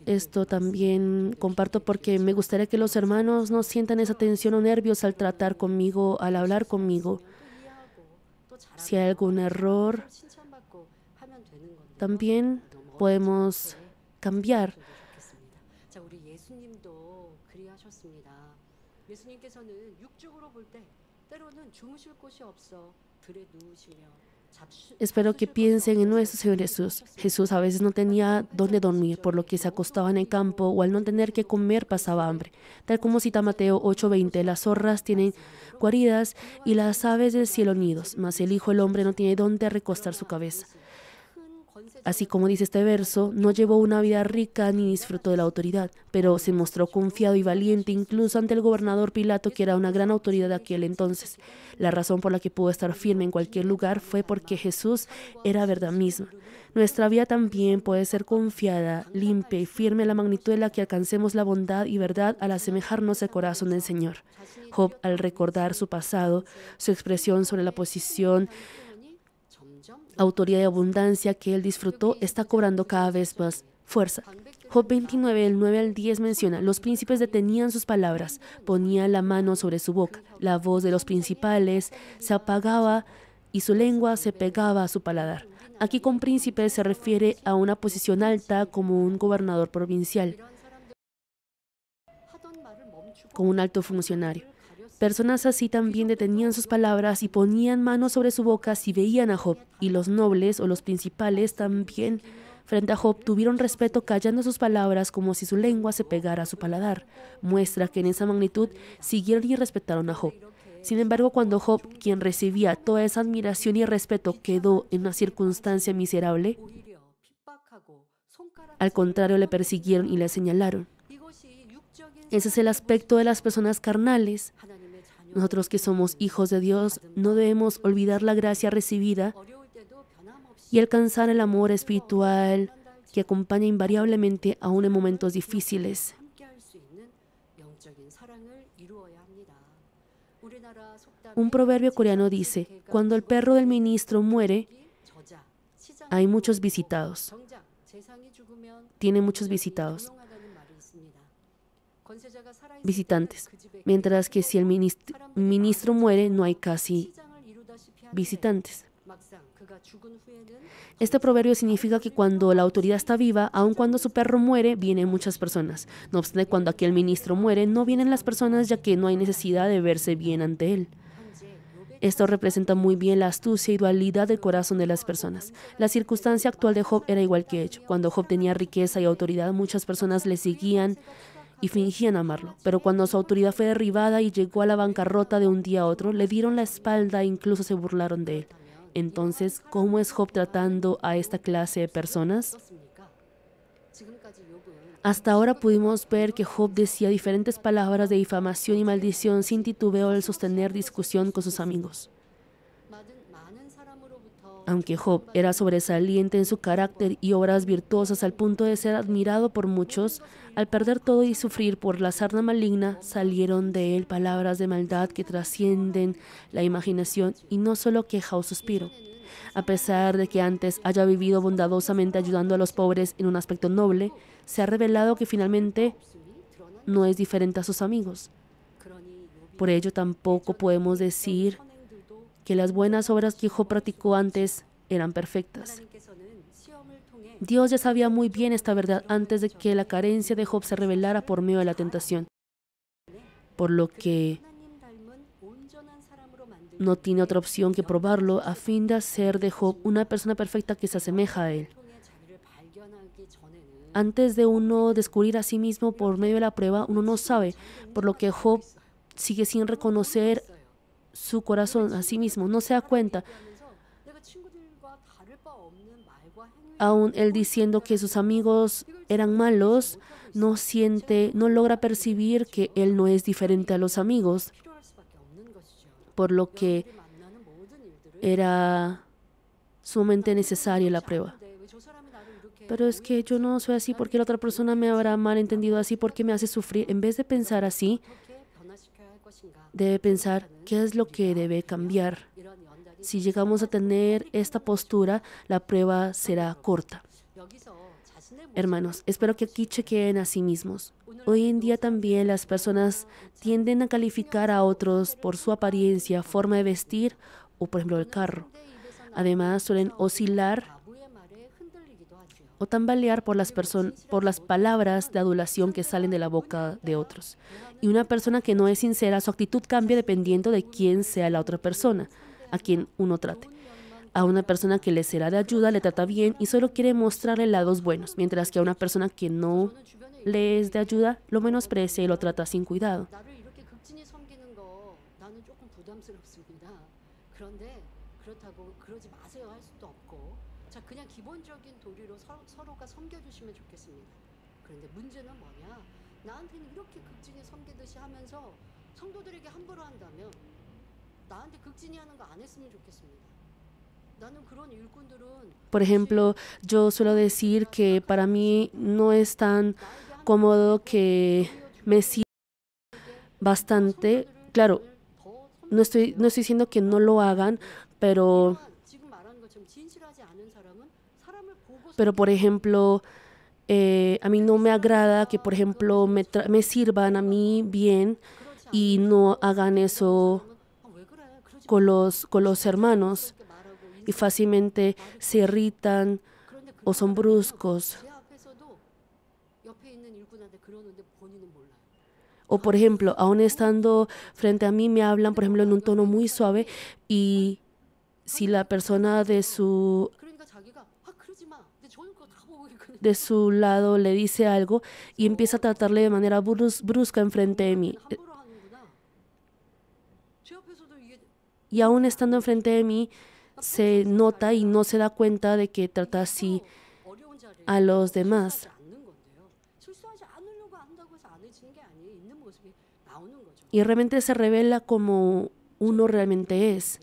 Esto también comparto porque me gustaría que los hermanos no sientan esa tensión o nervios al tratar conmigo, al hablar conmigo. Si hay algún error, también podemos cambiar. Espero que piensen en nuestro Señor Jesús. Jesús a veces no tenía dónde dormir, por lo que se acostaba en el campo o al no tener que comer pasaba hambre. Tal como cita Mateo 8:20, las zorras tienen guaridas y las aves del cielo nidos, mas el Hijo del Hombre no tiene dónde recostar su cabeza. Así como dice este verso, no llevó una vida rica ni disfrutó de la autoridad, pero se mostró confiado y valiente incluso ante el gobernador Pilato, que era una gran autoridad de aquel entonces. La razón por la que pudo estar firme en cualquier lugar fue porque Jesús era verdad misma. Nuestra vida también puede ser confiada, limpia y firme a la magnitud en la que alcancemos la bondad y verdad al asemejarnos al corazón del Señor. Job, al recordar su pasado, su expresión sobre la posición, Autoría de abundancia que él disfrutó está cobrando cada vez más fuerza. Job 29, del 9 al 10 menciona, los príncipes detenían sus palabras, ponían la mano sobre su boca, la voz de los principales se apagaba y su lengua se pegaba a su paladar. Aquí con príncipe se refiere a una posición alta como un gobernador provincial, como un alto funcionario. Personas así también detenían sus palabras y ponían manos sobre su boca si veían a Job, y los nobles o los principales también frente a Job tuvieron respeto callando sus palabras como si su lengua se pegara a su paladar, muestra que en esa magnitud siguieron y respetaron a Job. Sin embargo, cuando Job, quien recibía toda esa admiración y respeto, quedó en una circunstancia miserable, al contrario le persiguieron y le señalaron. Ese es el aspecto de las personas carnales nosotros que somos hijos de Dios no debemos olvidar la gracia recibida y alcanzar el amor espiritual que acompaña invariablemente aún en momentos difíciles. Un proverbio coreano dice, cuando el perro del ministro muere, hay muchos visitados. Tiene muchos visitados
visitantes, mientras
que si el ministro, muere no hay casi visitantes. Este proverbio significa que cuando la autoridad está viva, aun cuando su perro muere, vienen muchas personas. No obstante, cuando aquel ministro muere, no vienen las personas ya que no hay necesidad de verse bien ante él. Esto representa muy bien la astucia y dualidad del corazón de las personas. La circunstancia actual de Job era igual que ello. Cuando Job tenía riqueza y autoridad, muchas personas le seguían y fingían amarlo, pero cuando su autoridad fue derribada y llegó a la bancarrota de un día a otro, le dieron la espalda e incluso se burlaron de él. Entonces, ¿cómo es Job tratando a esta clase de personas? Hasta ahora pudimos ver que Job decía diferentes palabras de difamación y maldición sin titubeo al sostener discusión con sus amigos. Aunque Job era sobresaliente en su carácter y obras virtuosas al punto de ser admirado por muchos, al perder todo y sufrir por la sarna maligna, salieron de él palabras de maldad que trascienden la imaginación y no solo queja o suspiro. A pesar de que antes haya vivido bondadosamente ayudando a los pobres en un aspecto noble, se ha revelado que finalmente no es diferente a sus amigos. Por ello tampoco podemos decir que las buenas obras que Job practicó antes eran perfectas. Dios ya sabía muy bien esta verdad antes de que la carencia de Job se revelara por medio de la tentación, por lo que no tiene otra opción que probarlo a fin de hacer de Job una persona perfecta que se asemeja a él. Antes de uno descubrir a sí mismo por medio de la prueba, uno no sabe, por lo que Job sigue sin reconocer su corazón a sí mismo, no se da cuenta. Aún él diciendo que sus amigos eran malos, no siente, no logra percibir que él no es diferente a los amigos, por lo que era sumamente necesaria la prueba. Pero es que yo no soy así porque la otra persona me habrá malentendido así porque me hace sufrir. En vez de pensar así, debe pensar qué es lo que debe cambiar. Si llegamos a tener esta postura, la prueba será corta. Hermanos, espero que aquí chequeen a sí mismos. Hoy en día también las personas tienden a calificar a otros por su apariencia, forma de vestir o por ejemplo el carro. Además, suelen oscilar o tambalear por las, por las palabras de adulación que salen de la boca de otros. Y una persona que no es sincera, su actitud cambia dependiendo de quién sea la otra persona, a quien uno trate. A una persona que le será de ayuda le trata bien y solo quiere mostrarle lados buenos, mientras que a una persona que no le es de ayuda lo menosprecia y lo trata sin cuidado. Por ejemplo, yo suelo decir que para mí no es tan cómodo que me siento bastante. Claro, no estoy, no estoy diciendo que no lo hagan, pero pero por ejemplo, eh, a mí no me agrada que, por ejemplo, me, me sirvan a mí bien y no hagan eso con los, con los hermanos y fácilmente se irritan o son bruscos. O por ejemplo, aún estando frente a mí me hablan, por ejemplo, en un tono muy suave y si la persona de su de su lado le dice algo y empieza a tratarle de manera brusca enfrente de mí. Y aún estando enfrente de mí, se nota y no se da cuenta de que trata así a los demás. Y realmente se revela como uno realmente es.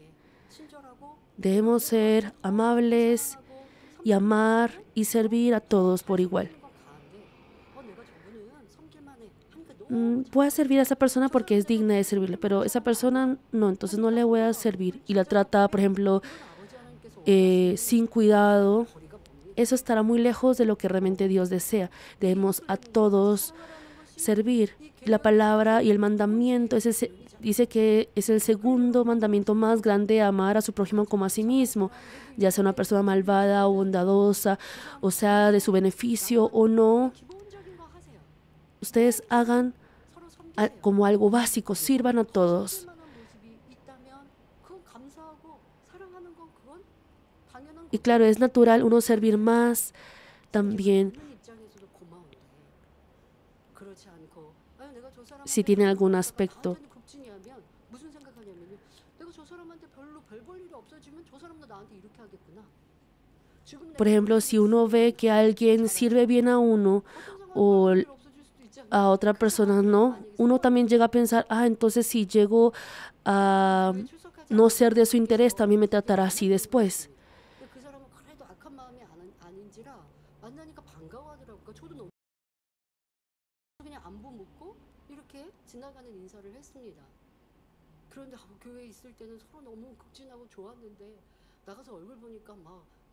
Debemos ser amables y amar y servir a todos por igual. Mm, voy servir a esa persona porque es digna de servirle, pero esa persona no, entonces no le voy a servir y la trata, por ejemplo, eh, sin cuidado, eso estará muy lejos de lo que realmente Dios desea. Debemos a todos servir. La palabra y el mandamiento es ese dice que es el segundo mandamiento más grande amar a su prójimo como a sí mismo, ya sea una persona malvada o bondadosa, o sea, de su beneficio o no. Ustedes hagan como algo básico, sirvan a todos. Y claro, es natural uno servir más también.
Si tiene algún aspecto
Por ejemplo, si uno ve que alguien sirve bien a uno o a otra persona no, uno también llega a pensar, ah, entonces si llego a no ser de su interés, también me tratará así después.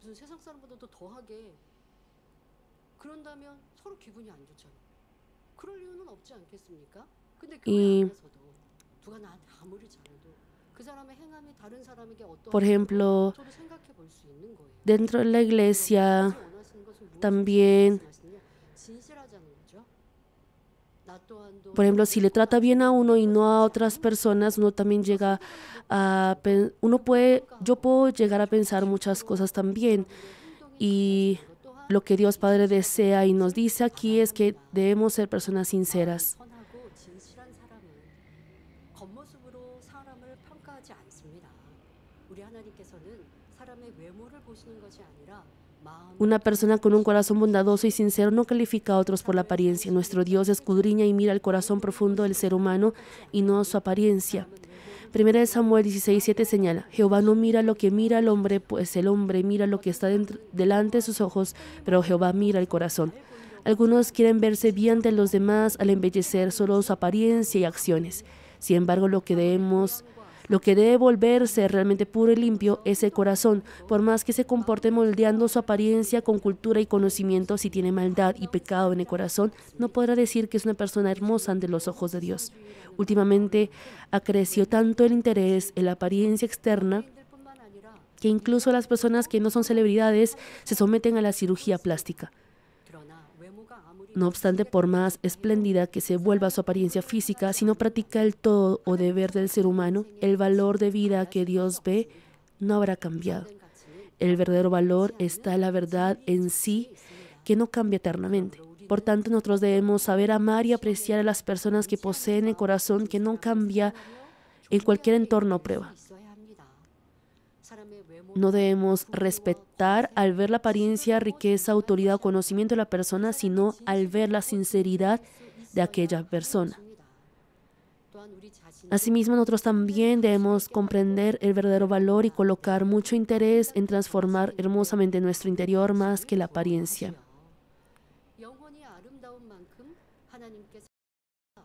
무슨 세상 사람보다도 더하게 그런다면 서로 기분이 안 좋잖아. 그럴 이유는
없지 않겠습니까? 근데 교회 안에서도 누가 나한테 아무리 잘해도 그 사람의 행함이 다른 사람에게 어떤 Por ejemplo, dentro de la iglesia también por ejemplo, si le trata bien a uno y no a otras personas, uno también llega a uno puede yo puedo llegar a pensar muchas cosas también y lo que Dios Padre desea y nos dice aquí es que debemos ser personas sinceras. Una persona con un corazón bondadoso y sincero no califica a otros por la apariencia. Nuestro Dios escudriña y mira el corazón profundo del ser humano y no su apariencia. Primera de Samuel 16:7 señala, Jehová no mira lo que mira el hombre, pues el hombre mira lo que está delante de sus ojos, pero Jehová mira el corazón. Algunos quieren verse bien de los demás al embellecer solo su apariencia y acciones. Sin embargo, lo que debemos lo que debe volverse realmente puro y limpio es el corazón, por más que se comporte moldeando su apariencia con cultura y conocimiento, si tiene maldad y pecado en el corazón, no podrá decir que es una persona hermosa ante los ojos de Dios. Últimamente crecido tanto el interés en la apariencia externa que incluso las personas que no son celebridades se someten a la cirugía plástica. No obstante, por más espléndida que se vuelva su apariencia física, si no practica el todo o deber del ser humano, el valor de vida que Dios ve no habrá cambiado. El verdadero valor está en la verdad en sí, que no cambia eternamente. Por tanto, nosotros debemos saber amar y apreciar a las personas que poseen el corazón que no cambia en cualquier entorno o prueba. No debemos respetar al ver la apariencia, riqueza, autoridad o conocimiento de la persona, sino al ver la sinceridad de aquella persona. Asimismo, nosotros también debemos comprender el verdadero valor y colocar mucho interés en transformar hermosamente nuestro interior más que la apariencia.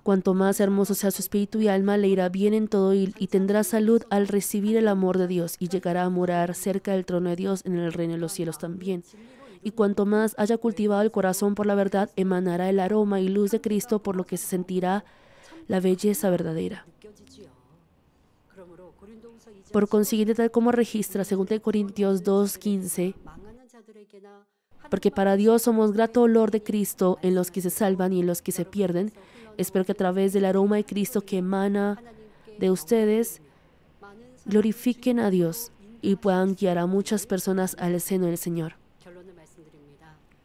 Cuanto más hermoso sea su espíritu y alma, le irá bien en todo y, y tendrá salud al recibir el amor de Dios y llegará a morar cerca del trono de Dios en el reino de los cielos también y cuanto más haya cultivado el corazón por la verdad, emanará el aroma y luz de Cristo, por lo que se sentirá la belleza verdadera. Por consiguiente, tal como registra 2 Corintios 2.15, porque para Dios somos grato olor de Cristo en los que se salvan y en los que se pierden, Espero que a través del aroma de Cristo que emana de ustedes, glorifiquen a Dios y puedan guiar a muchas personas al seno del Señor.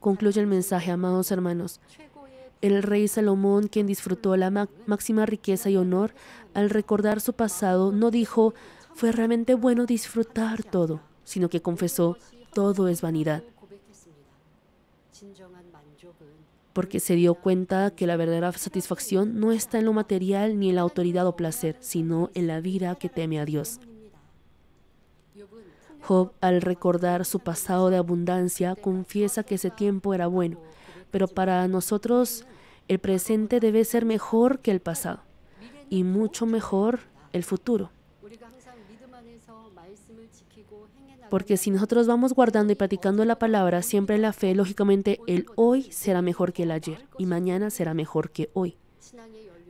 Concluye el mensaje, amados hermanos. El rey Salomón, quien disfrutó la máxima riqueza y honor, al recordar su pasado, no dijo, fue realmente bueno disfrutar todo, sino que confesó, todo es vanidad porque se dio cuenta que la verdadera satisfacción no está en lo material ni en la autoridad o placer, sino en la vida que teme a Dios. Job, al recordar su pasado de abundancia, confiesa que ese tiempo era bueno, pero para nosotros el presente debe ser mejor que el pasado y mucho mejor el futuro. porque si nosotros vamos guardando y practicando la palabra, siempre la fe, lógicamente el hoy será mejor que el ayer y mañana será mejor que hoy.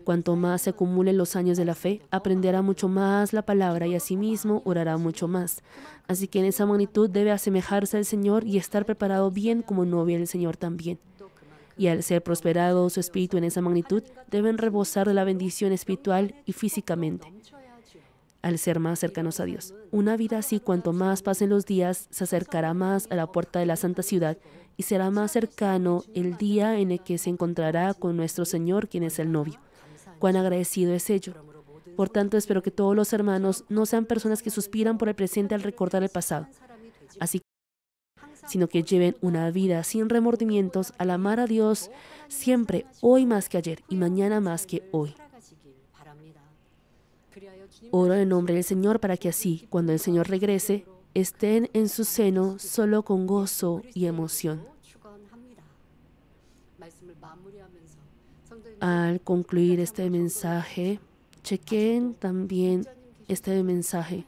Cuanto más se acumulen los años de la fe, aprenderá mucho más la palabra y asimismo orará mucho más. Así que en esa magnitud debe asemejarse al Señor y estar preparado bien como novia el Señor también. Y al ser prosperado su espíritu en esa magnitud, deben rebosar de la bendición espiritual y físicamente al ser más cercanos a Dios. Una vida así, cuanto más pasen los días, se acercará más a la puerta de la Santa Ciudad y será más cercano el día en el que se encontrará con nuestro Señor, quien es el novio. Cuán agradecido es ello. Por tanto, espero que todos los hermanos no sean personas que suspiran por el presente al recordar el pasado, así sino que lleven una vida sin remordimientos al amar a Dios siempre, hoy más que ayer y mañana más que hoy. Oro en nombre del Señor para que así, cuando el Señor regrese, estén en su seno solo con gozo y emoción. Al concluir este mensaje, chequen también este mensaje.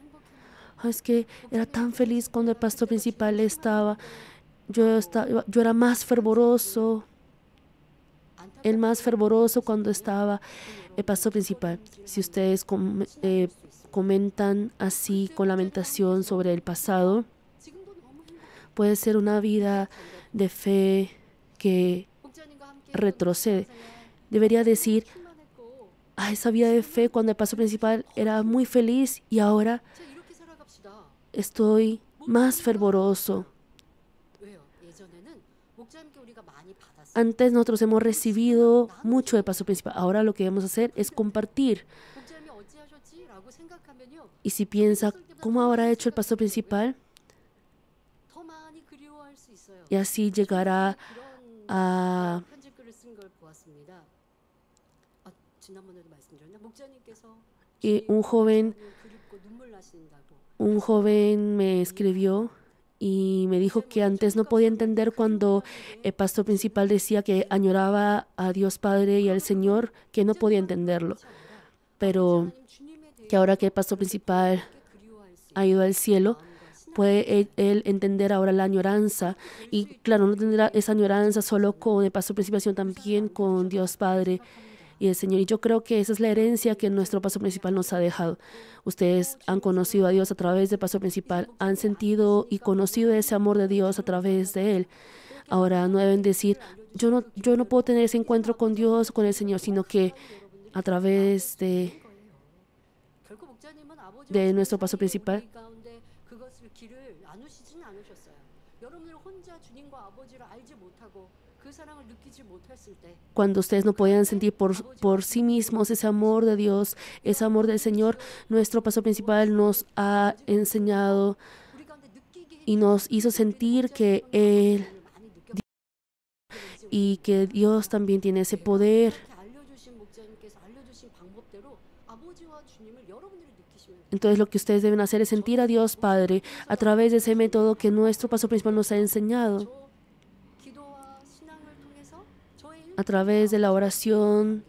Ah, es que era tan feliz cuando el pastor principal estaba. Yo, estaba, yo era más fervoroso, el más fervoroso cuando estaba el eh, paso principal. Si ustedes eh, comentan así con lamentación sobre el pasado, puede ser una vida de fe que retrocede. Debería decir, a ah, esa vida de fe cuando el paso principal era muy feliz y ahora estoy más fervoroso. Antes nosotros hemos recibido mucho de paso principal. Ahora lo que vamos a hacer es compartir. Y si piensa, ¿cómo habrá hecho el paso principal? Y así llegará a... Y un joven me escribió y me dijo que antes no podía entender cuando el pastor principal decía que añoraba a Dios Padre y al Señor, que no podía entenderlo. Pero que ahora que el pastor principal ha ido al cielo, puede él, entender ahora la añoranza. Y claro, no tendrá esa añoranza solo con el pastor principal, sino también con Dios Padre y el Señor. Y yo creo que esa es la herencia que nuestro paso principal nos ha dejado. Ustedes han conocido a Dios a través del paso principal, han sentido y conocido ese amor de Dios a través de Él. Ahora no deben decir, yo no, yo no puedo tener ese encuentro con Dios, con el Señor, sino que a través de, de nuestro paso principal. Cuando ustedes no podían sentir por, por sí mismos ese amor de Dios, ese amor del Señor, nuestro paso principal nos ha enseñado y nos hizo sentir que Él y que Dios también tiene ese poder. Entonces lo que ustedes deben hacer es sentir a Dios Padre a través de ese método que nuestro paso principal nos ha enseñado. a través de la oración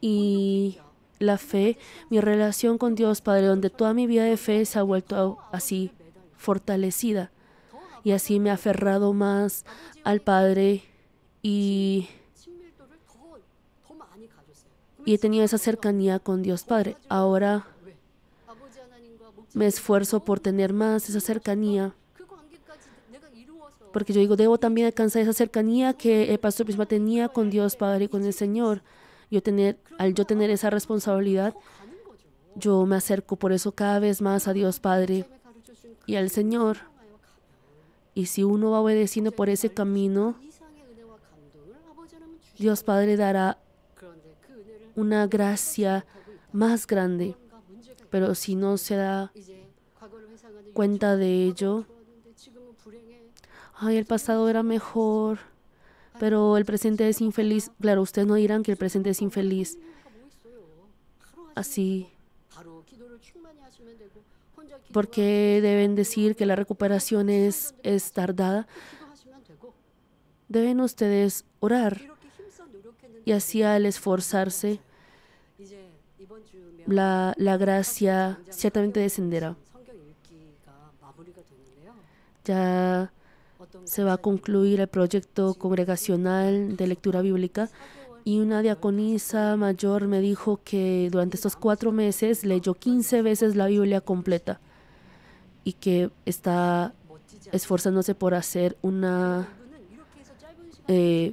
y la fe, mi relación con Dios Padre, donde toda mi vida de fe se ha vuelto así fortalecida. Y así me he aferrado más al Padre y, he tenido esa cercanía con Dios Padre. Ahora me esfuerzo por tener más esa cercanía porque yo digo, debo también alcanzar esa cercanía que el pastor Prisma tenía con Dios Padre y con el Señor. Yo tener, al yo tener esa responsabilidad, yo me acerco por eso cada vez más a Dios Padre y al Señor. Y si uno va obedeciendo por ese camino, Dios Padre dará una gracia más grande. Pero si no se da cuenta de ello, ay, el pasado era mejor, pero el presente es infeliz. Claro, ustedes no dirán que el presente es infeliz. Así. Porque deben decir que la recuperación es, es tardada. Deben ustedes orar. Y así al esforzarse, la, la gracia ciertamente descenderá. Ya se va a concluir el proyecto congregacional de lectura bíblica y una diaconisa mayor me dijo que durante estos cuatro meses leyó 15 veces la Biblia completa y que está esforzándose por hacer una eh,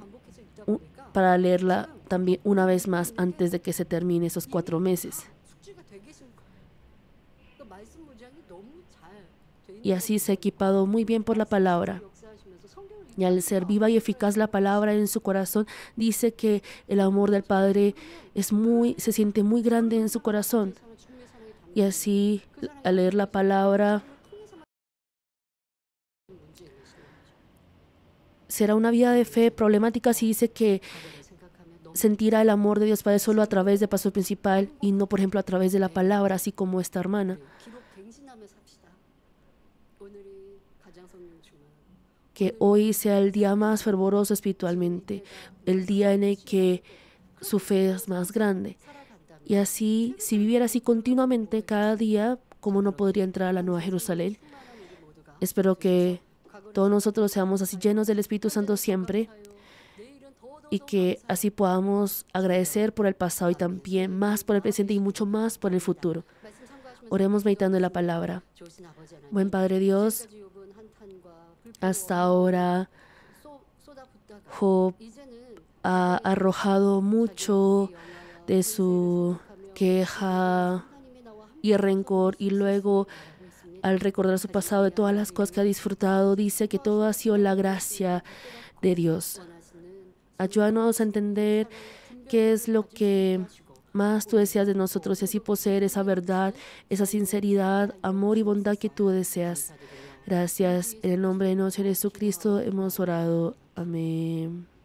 para leerla también una vez más antes de que se termine esos cuatro meses. Y así se ha equipado muy bien por la palabra. Y al ser viva y eficaz la palabra en su corazón, dice que el amor del Padre es muy, se siente muy grande en su corazón. Y así, al leer la palabra, será una vida de fe problemática si dice que sentirá el amor de Dios Padre solo a través del paso principal y no, por ejemplo, a través de la palabra, así como esta hermana. que hoy sea el día más fervoroso espiritualmente, el día en el que su fe es más grande. Y así, si viviera así continuamente cada día, ¿cómo no podría entrar a la Nueva Jerusalén? Espero que todos nosotros seamos así llenos del Espíritu Santo siempre y que así podamos agradecer por el pasado y también más por el presente y mucho más por el futuro. Oremos meditando en la palabra. Buen Padre Dios, hasta ahora Job ha arrojado mucho de su queja y rencor y luego al recordar su pasado de todas las cosas que ha disfrutado, dice que todo ha sido la gracia de Dios. Ayúdanos a entender qué es lo que más tú deseas de nosotros y así poseer esa verdad, esa sinceridad, amor y bondad que tú deseas. Gracias. En el nombre de nuestro Jesucristo hemos orado. Amén.